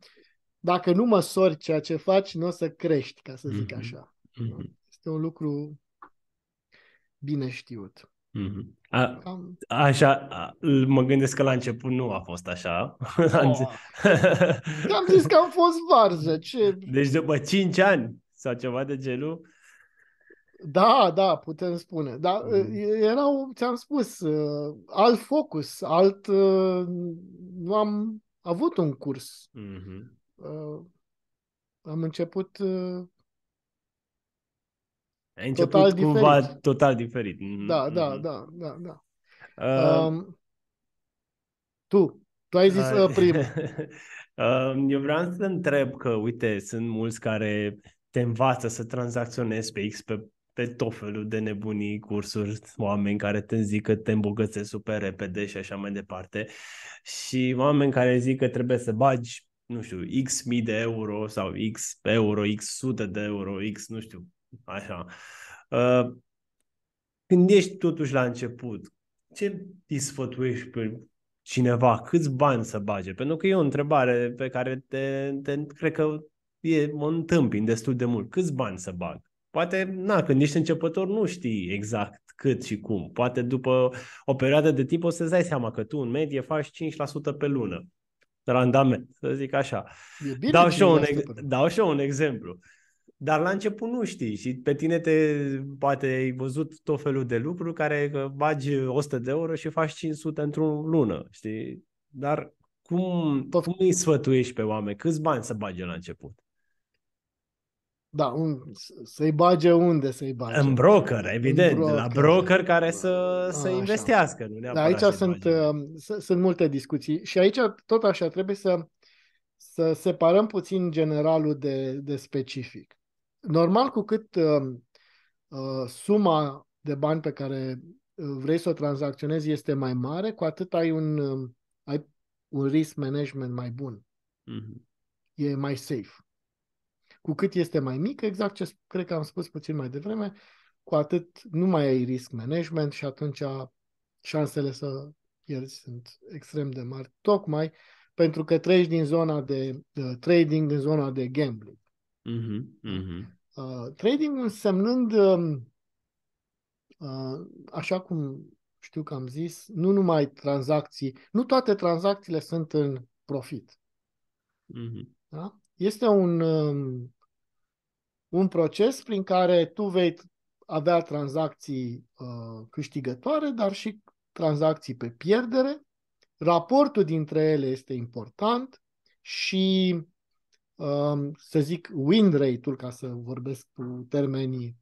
dacă nu măsori ceea ce faci, nu o să crești, ca să zic mhm. așa. Mm-hmm. Este un lucru bine știut. Mm-hmm. A, Așa, mă gândesc că la început nu a fost așa. Oh. am zis că am fost varză. Ce... Deci după 5 ani sau ceva de genul? Da, da, putem spune. Dar mm. erau, ți-am spus, alt focus, alt... Nu am avut un curs. Mm-hmm uh, am început uh, ai început total cumva diferit. total diferit. Mm-hmm. Da, da, mm-hmm. da, da, da. Uh, um, tu, tu ai zis uh, prim. Uh, eu vreau să întreb că, uite, sunt mulți care te învață să tranzacționezi pe X, pe, pe tot felul de nebunii, cursuri, oameni care te zic că te îmbogățești super repede și așa mai departe. Și oameni care zic că trebuie să bagi nu știu, X mii de euro sau X euro, X sute de euro, X nu știu, așa. Uh, când ești totuși la început, ce îi sfătuiești pe cineva, câți bani să bage? Pentru că e o întrebare pe care te, te cred că e, mă întâmpin destul de mult. Câți bani să bag? Poate, na, când ești începător nu știi exact cât și cum. Poate după o perioadă de timp o să-ți dai seama că tu în medie faci 5% pe lună randament, să zic așa. E bine dau, și un, dau și eu un exemplu. Dar la început nu știi și pe tine te, poate ai văzut tot felul de lucruri care bagi 100 de euro și faci 500 într-o lună, știi? Dar cum, tot... cum îi sfătuiești pe oameni? Câți bani să bage la început? Da, un, să-i bage unde să-i bage. În broker, evident, în broker. la broker care să, să A, investească. Nu da, aici sunt, um, sunt multe discuții și aici tot așa trebuie să, să separăm puțin generalul de, de specific. Normal, cu cât um, uh, suma de bani pe care uh, vrei să o tranzacționezi este mai mare, cu atât ai un, uh, ai un risk management mai bun. Mm-hmm. E mai safe. Cu cât este mai mic, exact ce cred că am spus puțin mai devreme, cu atât nu mai ai risk management și atunci șansele să pierzi sunt extrem de mari, tocmai pentru că treci din zona de uh, trading, din zona de gambling. Uh-huh, uh-huh. Uh, trading însemnând, uh, uh, așa cum știu că am zis, nu numai tranzacții, nu toate tranzacțiile sunt în profit. Uh-huh. Da? este un, um, un proces prin care tu vei avea tranzacții uh, câștigătoare, dar și tranzacții pe pierdere. Raportul dintre ele este important și, um, să zic, win rate-ul, ca să vorbesc cu termenii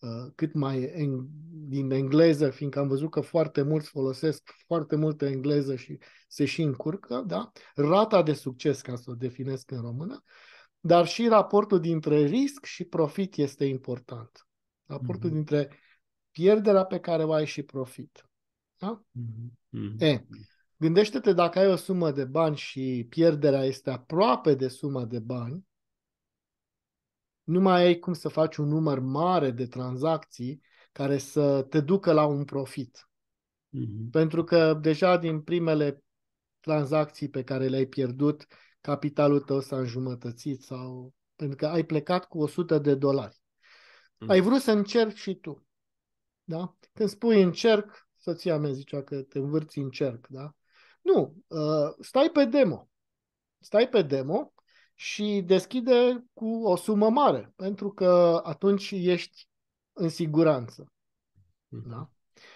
Uh, cât mai eng- din engleză, fiindcă am văzut că foarte mulți folosesc foarte multă engleză și se și încurcă, da? rata de succes, ca să o definesc în română, dar și raportul dintre risc și profit este important. Raportul mm-hmm. dintre pierderea pe care o ai și profit. Da? Mm-hmm. E, mhm. gândește-te dacă ai o sumă de bani și pierderea este aproape de suma de bani, nu mai ai cum să faci un număr mare de tranzacții care să te ducă la un profit. Mm-hmm. Pentru că deja din primele tranzacții pe care le-ai pierdut, capitalul tău s-a înjumătățit sau pentru că ai plecat cu 100 de dolari. Mm. Ai vrut să încerci și tu. Da? Când spui încerc, soția mea zicea că te învârți încerc, da? Nu, ă, stai pe demo. Stai pe demo și deschide cu o sumă mare, pentru că atunci ești în siguranță. Mhm. Da?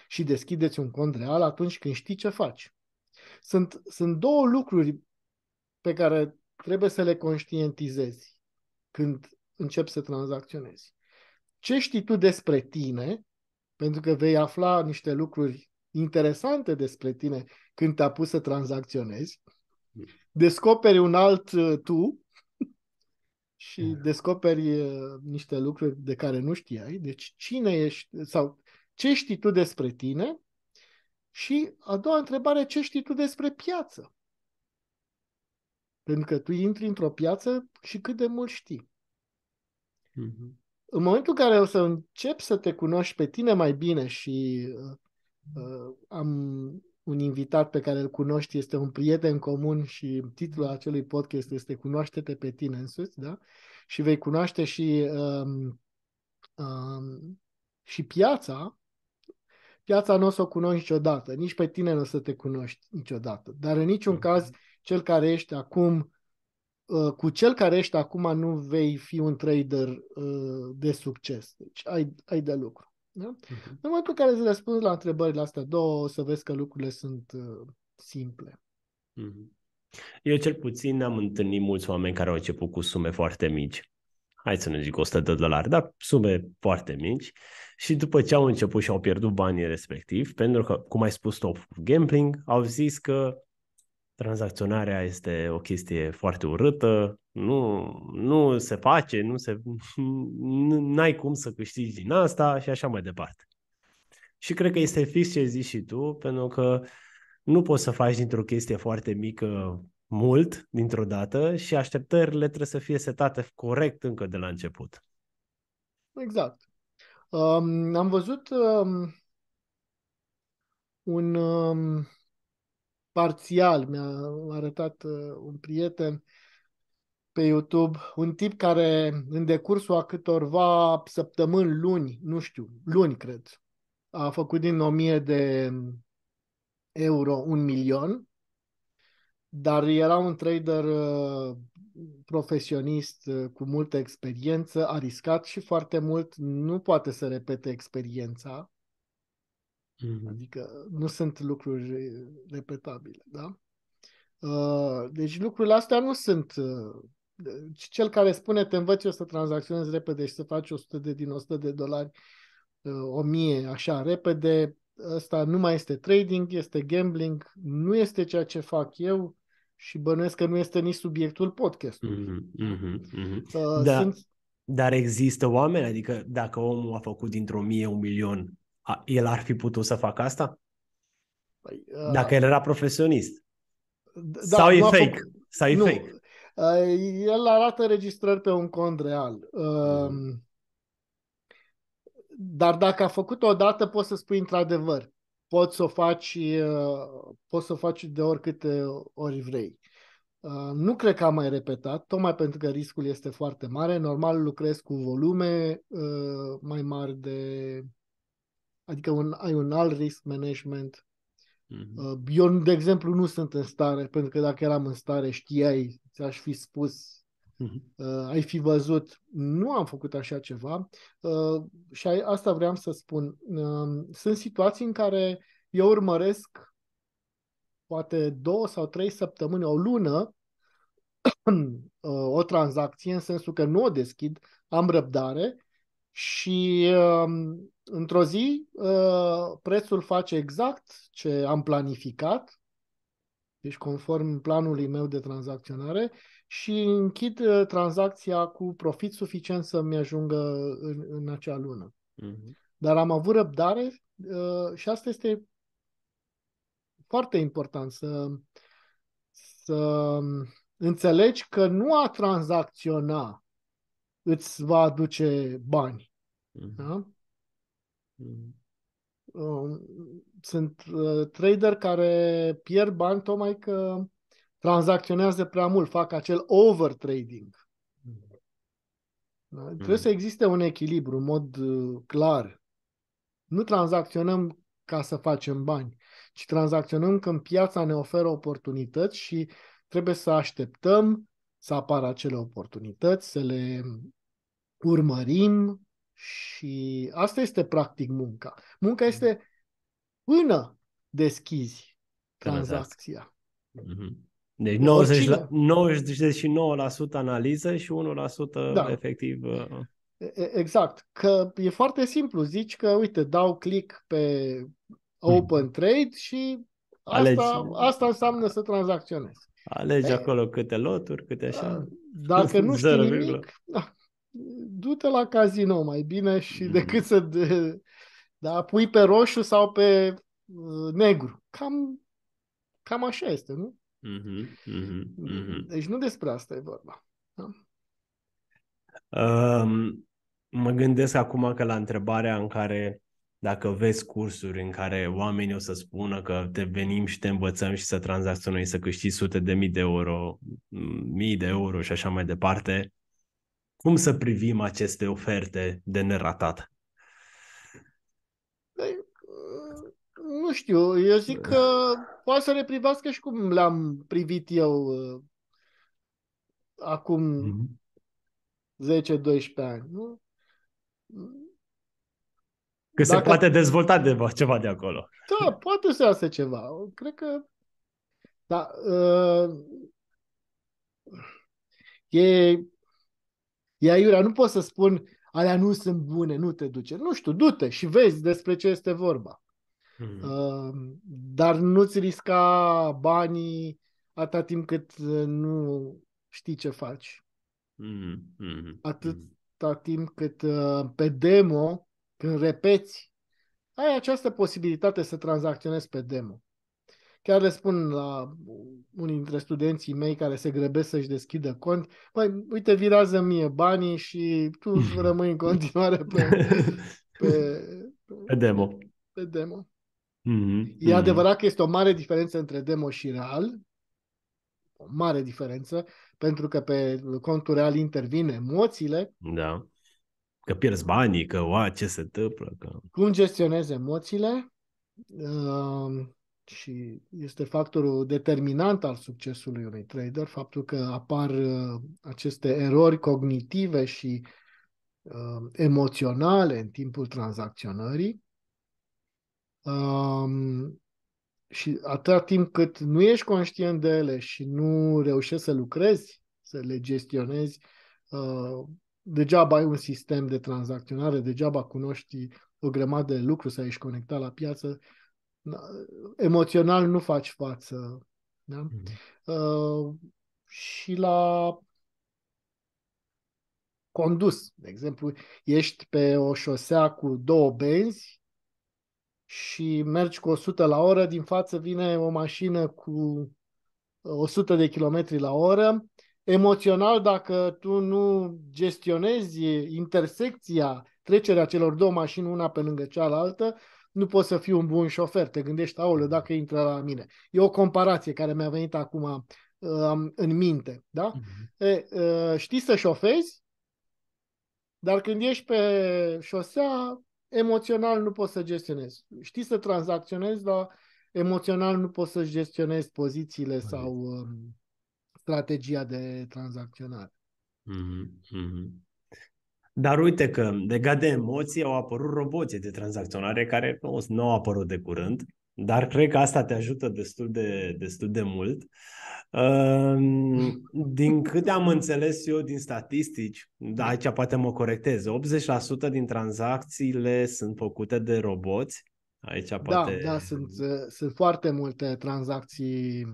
Și deschideți un cont real atunci când știi ce faci. Sunt, sunt două lucruri pe care trebuie să le conștientizezi când începi să tranzacționezi. Ce știi tu despre tine, pentru că vei afla niște lucruri interesante despre tine când te-a pus să tranzacționezi, mhm. descoperi un alt uh, tu și descoperi uh, niște lucruri de care nu știai. Deci cine ești sau ce știi tu despre tine? Și a doua întrebare, ce știi tu despre piață? Pentru că tu intri într-o piață și cât de mult știi. Mm-hmm. În momentul în care o să începi să te cunoști pe tine mai bine și uh, uh am un invitat pe care îl cunoști este un prieten comun și titlul acelui podcast este Cunoaște-te pe tine însuți, da? Și vei cunoaște și, um, um, și piața. Piața nu o să o cunoști niciodată, nici pe tine nu o să te cunoști niciodată. Dar în niciun caz, cel care ești acum, uh, cu cel care ești acum nu vei fi un trader uh, de succes. Deci ai, ai de lucru. Da? Uh-huh. În momentul în care îți răspunzi la întrebările astea două, o să vezi că lucrurile sunt uh, simple. Uh-huh. Eu cel puțin am întâlnit mulți oameni care au început cu sume foarte mici. Hai să nu zic 100 de dolari, dar sume foarte mici. Și după ce au început și au pierdut banii respectiv, pentru că, cum ai spus, top gambling, au zis că tranzacționarea este o chestie foarte urâtă, nu, nu se face, nu se, n-ai cum să câștigi din asta și așa mai departe. Și cred că este fix ce zici și tu, pentru că nu poți să faci dintr-o chestie foarte mică mult dintr-o dată și așteptările trebuie să fie setate corect încă de la început. Exact. Um, am văzut um, un um, parțial, mi-a arătat uh, un prieten pe YouTube, un tip care în decursul a câtorva săptămâni, luni, nu știu, luni cred, a făcut din 1000 de euro un milion, dar era un trader uh, profesionist uh, cu multă experiență, a riscat și foarte mult, nu poate să repete experiența Mm-hmm. Adică nu sunt lucruri eh, repetabile, da? Uh, deci lucrurile astea nu sunt... Uh, cel care spune te învăț eu să tranzacționezi repede și să faci 100 de din 100 de dolari, 1000 uh, așa repede, ăsta nu mai este trading, este gambling, nu este ceea ce fac eu și bănuiesc că nu este nici subiectul podcastului. Mm-hmm, mm-hmm. mm-hmm. Uh, da, sunt... Dar există oameni, adică dacă omul a făcut dintr-o mie un milion, a, el ar fi putut să facă asta? Păi, uh... Dacă el era profesionist. Da, Sau e fake? Făc... Sau e nu. fake? Uh, el arată registrări pe un cont real. Uh, mm. Dar dacă a făcut o dată, poți să spui într-adevăr. Poți să o faci, uh, poți să o faci de oricâte ori vrei. Uh, nu cred că am mai repetat, tocmai pentru că riscul este foarte mare. Normal lucrez cu volume uh, mai mari de Adică un, ai un alt risk management. Mm-hmm. Eu, de exemplu, nu sunt în stare, pentru că dacă eram în stare, știai, ți-aș fi spus, mm-hmm. uh, ai fi văzut, nu am făcut așa ceva. Uh, și asta vreau să spun. Uh, sunt situații în care eu urmăresc poate două sau trei săptămâni, o lună, uh, o tranzacție în sensul că nu o deschid, am răbdare și um, într-o zi uh, prețul face exact ce am planificat, deci conform planului meu de tranzacționare și închid uh, tranzacția cu profit suficient să-mi ajungă în, în acea lună. Mm-hmm. Dar am avut răbdare uh, și asta este foarte important să, să um, înțelegi că nu a tranzacționa îți va aduce bani. Mm-hmm. Da? Mm-hmm. sunt uh, trader care pierd bani tocmai că tranzacționează prea mult, fac acel over Mm-hmm. Da? Mhm. Trebuie să existe un echilibru, în mod uh, clar. Nu tranzacționăm ca să facem bani, ci tranzacționăm când piața ne oferă oportunități și trebuie să așteptăm să apară acele oportunități, să le urmărim și asta este practic munca. Munca este mm-hmm. până deschizi tranzacția. Mm-hmm. Deci 90, la, 99% analiză și 1% da. efectiv. Uh, exact. Că e foarte simplu. Zici că, uite, dau click pe mm-hmm. Open Trade și asta, asta înseamnă să tranzacționez. Alegi păi, acolo câte loturi, câte așa. Da, dacă nu știi nimic, da, du-te la casino mai bine și mm decât să de, da, pui pe roșu sau pe uh, negru. Cam, cam așa este, nu? Mm-hmm, mm-hmm, mm-hmm. Deci nu despre asta e vorba. Da? Um, mă gândesc acum că la întrebarea în care dacă vezi cursuri în care oamenii o să spună că te venim și te învățăm și să tranzacționezi, să câștigi sute de mii de euro, mii de euro și așa mai departe, cum să privim aceste oferte de neratat? Păi, nu știu, eu zic că poate să le privească și cum le-am privit eu uh, acum 10-12 mhm. ani. Nu? Că Dacă... se poate dezvolta de ceva de acolo. Da, poate să iasă ceva. Cred că... Da, uh... E... E aiurea. Nu pot să spun alea nu sunt bune, nu te duce. Nu știu, du-te și vezi despre ce este vorba. Hmm. Uh, dar nu-ți risca banii atâta timp cât uh, nu știi ce faci. Hmm, hmm. hmm Atâta timp cât uh, pe demo când repeți, ai această posibilitate să tranzacționezi pe demo. Chiar le spun la unii dintre studenții mei care se grăbesc să-și deschidă cont, mai uite, virează mie banii și tu rămâi în continuare pe, pe, pe demo. Pe demo. Mm-hmm. E mm-hmm. adevărat că este o mare diferență între demo și real, o mare diferență, pentru că pe contul real intervin emoțiile, da că pierzi banii, că oa, ce se întâmplă. Că... Cum gestionezi emoțiile uh, și este factorul determinant al succesului unui trader, faptul că apar uh, aceste erori cognitive și uh, emoționale în timpul tranzacționării. Um, și atâta timp cât nu ești conștient de ele și nu reușești să lucrezi, să le gestionezi, uh, degeaba ai un sistem de tranzacționare, degeaba cunoști o grămadă de lucruri să ești conectat la piață, emoțional nu faci față. Da? Mm-hmm. Uh, și la condus, de exemplu, ești pe o șosea cu două benzi și mergi cu 100 la oră, din față vine o mașină cu 100 de kilometri la oră, emoțional, dacă tu nu gestionezi intersecția, trecerea celor două mașini una pe lângă cealaltă, nu poți să fii un bun șofer. Te gândești, aoleu, dacă intră la mine. E o comparație care mi-a venit acum uh, în minte. Da? Uh-huh. E, uh, știi să șofezi, dar când ești pe șosea, emoțional nu poți să gestionezi. Știi să tranzacționezi, dar emoțional nu poți să gestionezi pozițiile uh-huh. sau... Um, strategia de tranzacționare. Mm-hmm. Mm-hmm. Dar uite că, legat de emoții, au apărut roboții de tranzacționare care nu, nu au apărut de curând, dar cred că asta te ajută destul de, destul de mult. Ehm, din câte am înțeles eu din statistici, da, aici poate mă corectez, 80% din tranzacțiile sunt făcute de roboți. Aici da, poate... Da, da sunt, sunt foarte multe tranzacții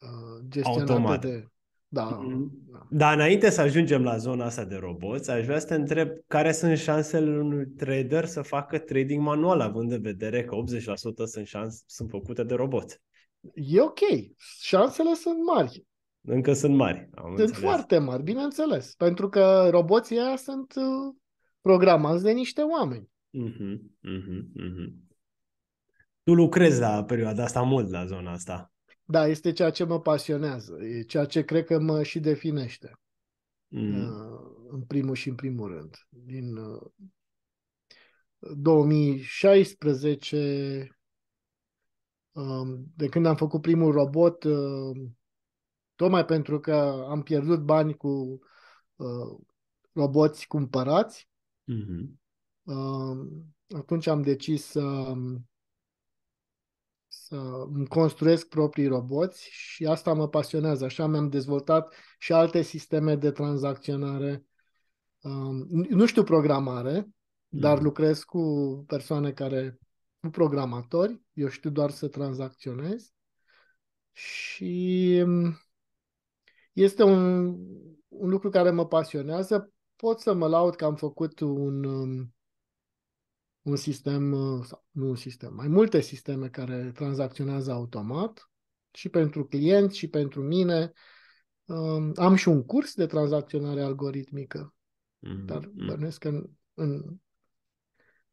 Uh, gestionate Automat. de... Da. Mm-hmm. da. Dar înainte să ajungem la zona asta de roboți, aș vrea să te întreb care sunt șansele unui trader să facă trading manual, având în vedere că 80% sunt, șans- sunt făcute de robot. E ok. Șansele sunt mari. Încă sunt mari. Am sunt înțeles. foarte mari, bineînțeles. Pentru că roboții aia sunt uh, programați de niște oameni. mm mm-hmm, huh mm-hmm, mm huh mm huh Tu lucrezi la perioada asta mult la zona asta. Da, este ceea ce mă pasionează, e ceea ce cred că mă și definește. Mm. Uh, în primul și în primul rând. Din 2016, uh, um, de când am făcut primul robot, uh, tocmai pentru că am pierdut bani cu roboți cumpărați, mm-hmm. Um, atunci am decis să um, să îmi construiesc proprii roboți și asta mă pasionează. Așa mi-am dezvoltat și alte sisteme de tranzacționare. Um, nu știu programare, dar mm-hmm. lucrez cu persoane care nu programatori, eu știu doar să tranzacționez și um, este un, un lucru care mă pasionează. Pot să mă laud că am făcut un, um, un sistem, uh, nu un sistem, mai multe sisteme care tranzacționează automat și pentru clienți și pentru mine. Um, am și un curs de tranzacționare algoritmică, mm-hmm. dar mm-hmm. bănuiesc că în, în,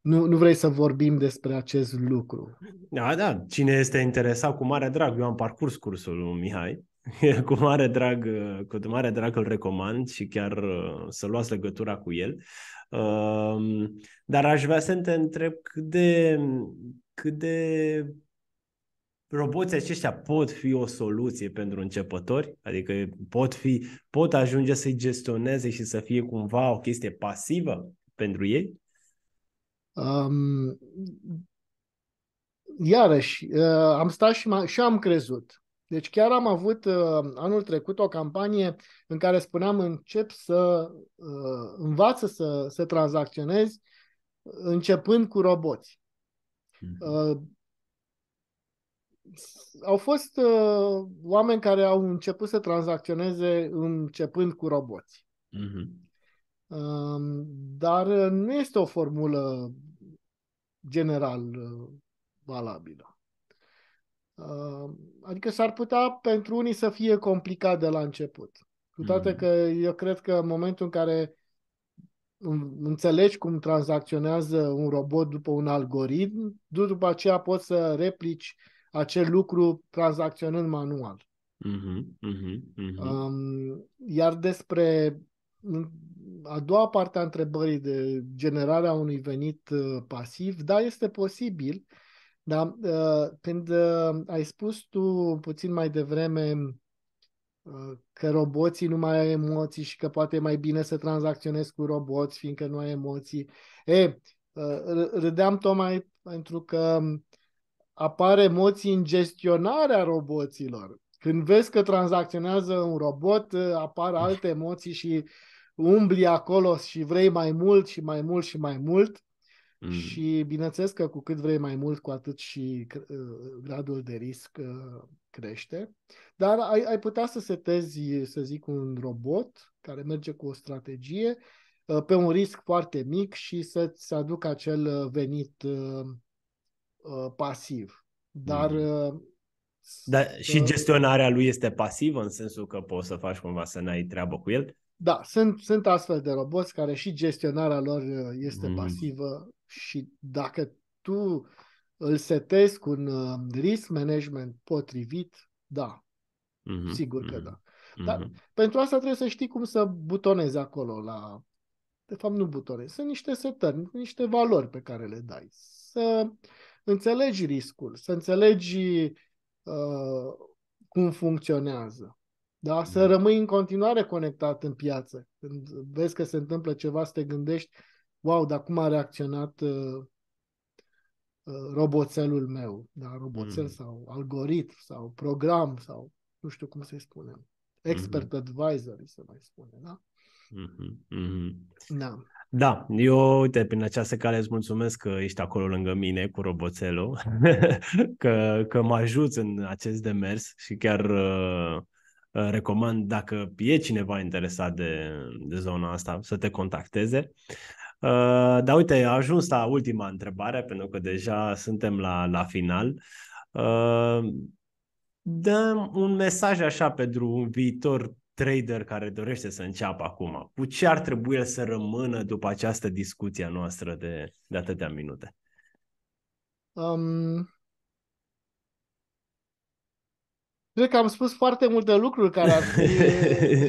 nu, nu vrei să vorbim despre acest lucru. Da, da, cine este interesat cu mare drag, eu am parcurs cursul lui Mihai cu mare drag, cu mare drag îl recomand și chiar uh, să luați legătura cu el. Um, dar aș vrea să te întreb cât de, cât de roboții aceștia pot fi o soluție pentru începători, adică pot, fi, pot ajunge să-i gestioneze și să fie cumva o chestie pasivă pentru ei? Um, iarăși, uh, am stat și, și am crezut deci chiar am avut uh, anul trecut o campanie în care spuneam încep să uh, învață să, să tranzacționezi începând cu roboți. Mhm. Uh, Au fost uh, oameni care au început să tranzacționeze începând cu roboți. mm Dar nu este o formulă general valabilă. Adică s-ar putea pentru unii să fie complicat de la început. Cu toate mhm. că eu cred că în momentul în care înțelegi cum tranzacționează un robot după un algoritm, după aceea poți să replici acel lucru tranzacționând manual. Uh-huh, uh-huh, uh-huh. iar despre a doua parte a întrebării de generarea unui venit uh, pasiv, da, este posibil. Uh, da? Ă, când ă, ai spus tu puțin mai devreme ă, că roboții nu mai au emoții și că poate e mai bine să tranzacționezi cu roboți, fiindcă nu ai emoții. E, râdeam tocmai pentru că apar emoții în gestionarea roboților. Când vezi că tranzacționează un robot, apar alte emoții și umbli acolo și vrei mai mult și mai mult și mai mult. Mm. Și bineînțeles că cu cât vrei mai mult, cu atât și uh, gradul de risc uh, crește. Dar ai, ai putea să setezi, să zic, un robot care merge cu o strategie uh, pe un risc foarte mic și să-ți aducă acel venit pasiv. Dar mm. Dar și gestionarea lui este pasivă în sensul că poți să faci cumva să n-ai treabă cu el? Da, sunt, sunt astfel de roboți care și gestionarea lor este mm. pasivă și dacă tu îl setezi cu un um, risk management potrivit, da, mm-hmm, sigur mm-hmm. că mhm, da. Mhm. Dar mm-hmm. pentru asta trebuie să știi cum să butonezi acolo la... De fapt, nu butonezi, sunt niște setări, niște valori pe care le dai. Să înțelegi riscul, să înțelegi uh, cum funcționează. Da? Să mm rămâi în continuare conectat în piață. Când vezi că se întâmplă ceva, să te gândești wow, dar cum a reacționat uh, uh, roboțelul meu, da, roboțel mm. sau algoritm sau program sau nu știu cum să-i spunem, expert mm-hmm. advisor, să mai spune, da? Mm-hmm. mm-hmm. Da. Da, eu, uite, prin această cale îți mulțumesc că ești acolo lângă mine cu roboțelul, că, că mă ajuți în acest demers și chiar uh, uh, recomand dacă e cineva interesat de, de zona asta să te contacteze. Ă, dar uite, a ajuns la ultima întrebare, pentru că deja suntem la, la final. Uh, dăm un mesaj așa pentru un viitor trader care dorește să înceapă acum. Cu ce ar trebui să rămână după această discuție a noastră de, de atâtea minute? Um, cred că am spus foarte multe lucruri care ar fi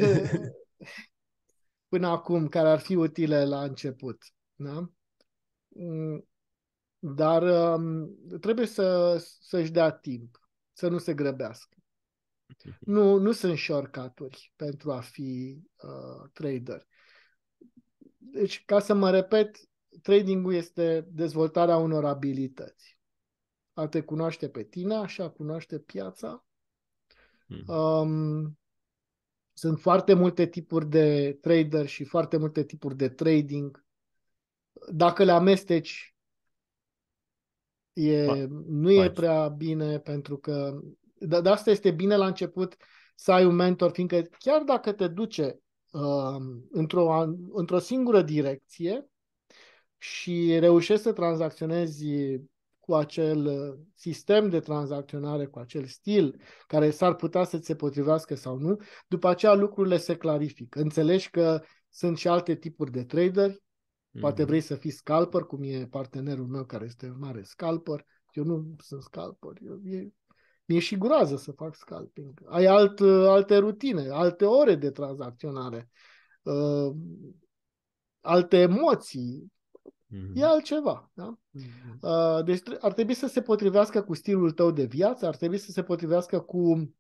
până acum care ar fi utile la început. Da? Mm, dar um, trebuie să, să-și dea timp, să nu se grăbească. Mhm. Nu, nu sunt shortcut pentru a fi uh, trader. Deci, ca să mă repet, tradingul este dezvoltarea unor abilități. A te cunoaște pe tine, așa cunoaște piața. Mm. Um, sunt foarte multe tipuri de trader și foarte multe tipuri de trading. Dacă le amesteci, e, Bye. nu e prea bine pentru că da, Dar de asta este bine la început să ai un mentor, fiindcă chiar dacă te duce uh, într-o, într-o singură direcție și reușești să tranzacționezi cu acel uh, sistem de tranzacționare, cu acel stil care s-ar putea să se potrivească sau nu, după aceea lucrurile se clarifică. Înțelegi că sunt și alte tipuri de traderi, poate mhm. vrei să fii scalper, cum e partenerul meu care este mare scalper, eu nu sunt scalper, eu, e, mi-e și groază să fac scalping. Ai alt, uh, alte rutine, alte ore de tranzacționare, uh, alte emoții, Mm-hmm. E altceva. Da? Mm-hmm. Uh, deci ar trebui să se potrivească cu stilul tău de viață, ar trebui să se potrivească cu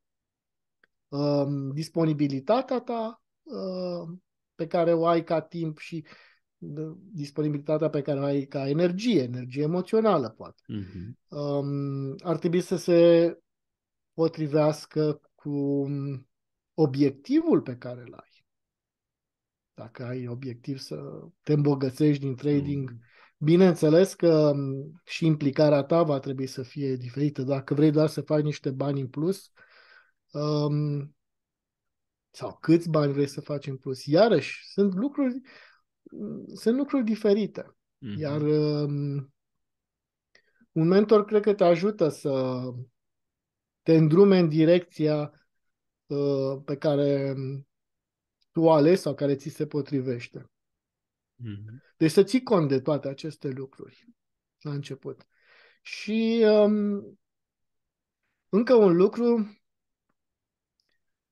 uh, disponibilitatea ta uh, pe care o ai ca timp și uh, disponibilitatea pe care o ai ca energie, energie emoțională, poate. Mm-hmm. Um, ar trebui să se potrivească cu um, obiectivul pe care îl ai. Dacă ai obiectiv să te îmbogățești din trading, mm. bineînțeles că mm, și implicarea ta va trebui să fie diferită. Dacă vrei doar să faci niște bani în plus, um, sau câți bani vrei să faci în plus, iarăși sunt lucruri, mm, sunt lucruri diferite. Mm-hmm. Iar um, un mentor cred că te ajută să te îndrume în direcția uh, pe care mm, tu ales sau care ți se potrivește. Mm-hmm. Deci să ții cont de toate aceste lucruri la început. Și um, încă un lucru,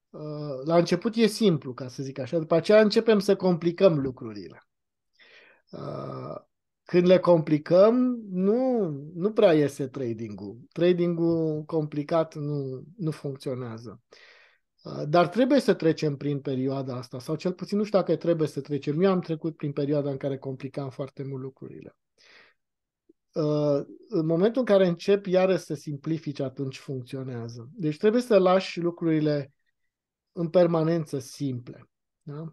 uh, la început e simplu, ca să zic așa, după aceea începem să complicăm lucrurile. Uh, când le complicăm, nu, nu prea iese trading-ul. Trading-ul complicat nu, nu funcționează. Uh, dar trebuie să trecem prin perioada asta, sau cel puțin nu știu dacă trebuie să trecem. Eu am trecut prin perioada în care complicam foarte mult lucrurile. Uh, în momentul în care încep iară să simplifici, atunci funcționează. Deci trebuie să lași lucrurile în permanență simple. Da?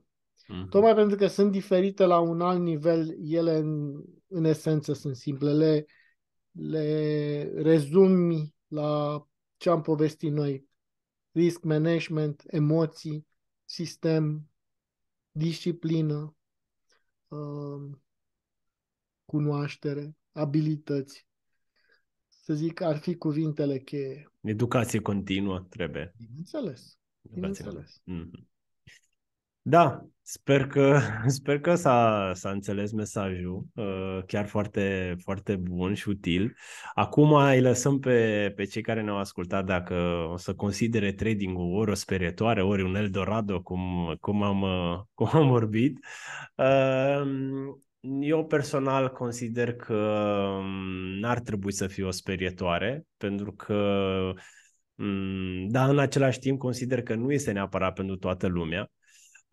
Mm-hmm. Tocmai pentru că sunt diferite la un alt nivel, ele în, în esență sunt simple. Le, le rezumi la ce am povestit noi risk management, emoții, sistem, disciplină, um, cunoaștere, abilități. Să zic, ar fi cuvintele cheie. Educație continuă trebuie. Bineînțeles. Bineînțeles. Mm-hmm. Da, sper că, sper că s-a, s-a înțeles mesajul, uh, chiar foarte, foarte bun și util. Acum îi lăsăm pe, pe cei care ne-au ascultat dacă o să considere trading-ul ori o sperietoare, ori un Eldorado, cum, cum, am, uh, cum am vorbit. Uh, eu personal consider că um, n-ar trebui să fie o sperietoare, pentru că mm, dar în același timp consider că nu este neapărat pentru toată lumea.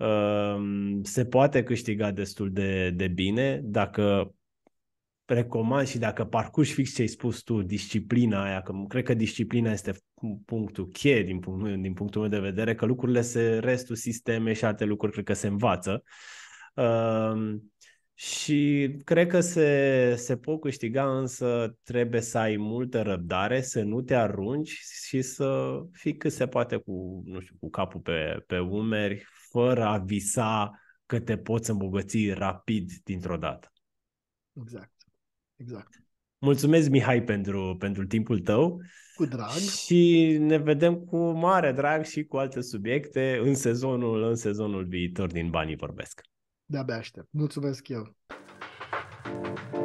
Ehm, se poate câștiga destul de, de bine dacă recomand și dacă parcurgi fix ce ai spus tu, disciplina aia, că cred că disciplina este punctul cheie din, punct, din punctul meu de vedere, că lucrurile se, restul sisteme și alte lucruri cred că se învață. Ehm, și cred că se, se pot câștiga, însă trebuie să ai multă răbdare, să nu te arunci și să fii cât se poate cu, nu știu, cu capul pe, pe umeri, fără a visa că te poți îmbogăți rapid dintr-o dată. Exact, exact. Mulțumesc, Mihai, pentru, pentru timpul tău. Cu drag. Și ne vedem cu mare drag și cu alte subiecte în sezonul, în sezonul viitor din Banii Vorbesc de-abia aștept. Mulțumesc eu! thank you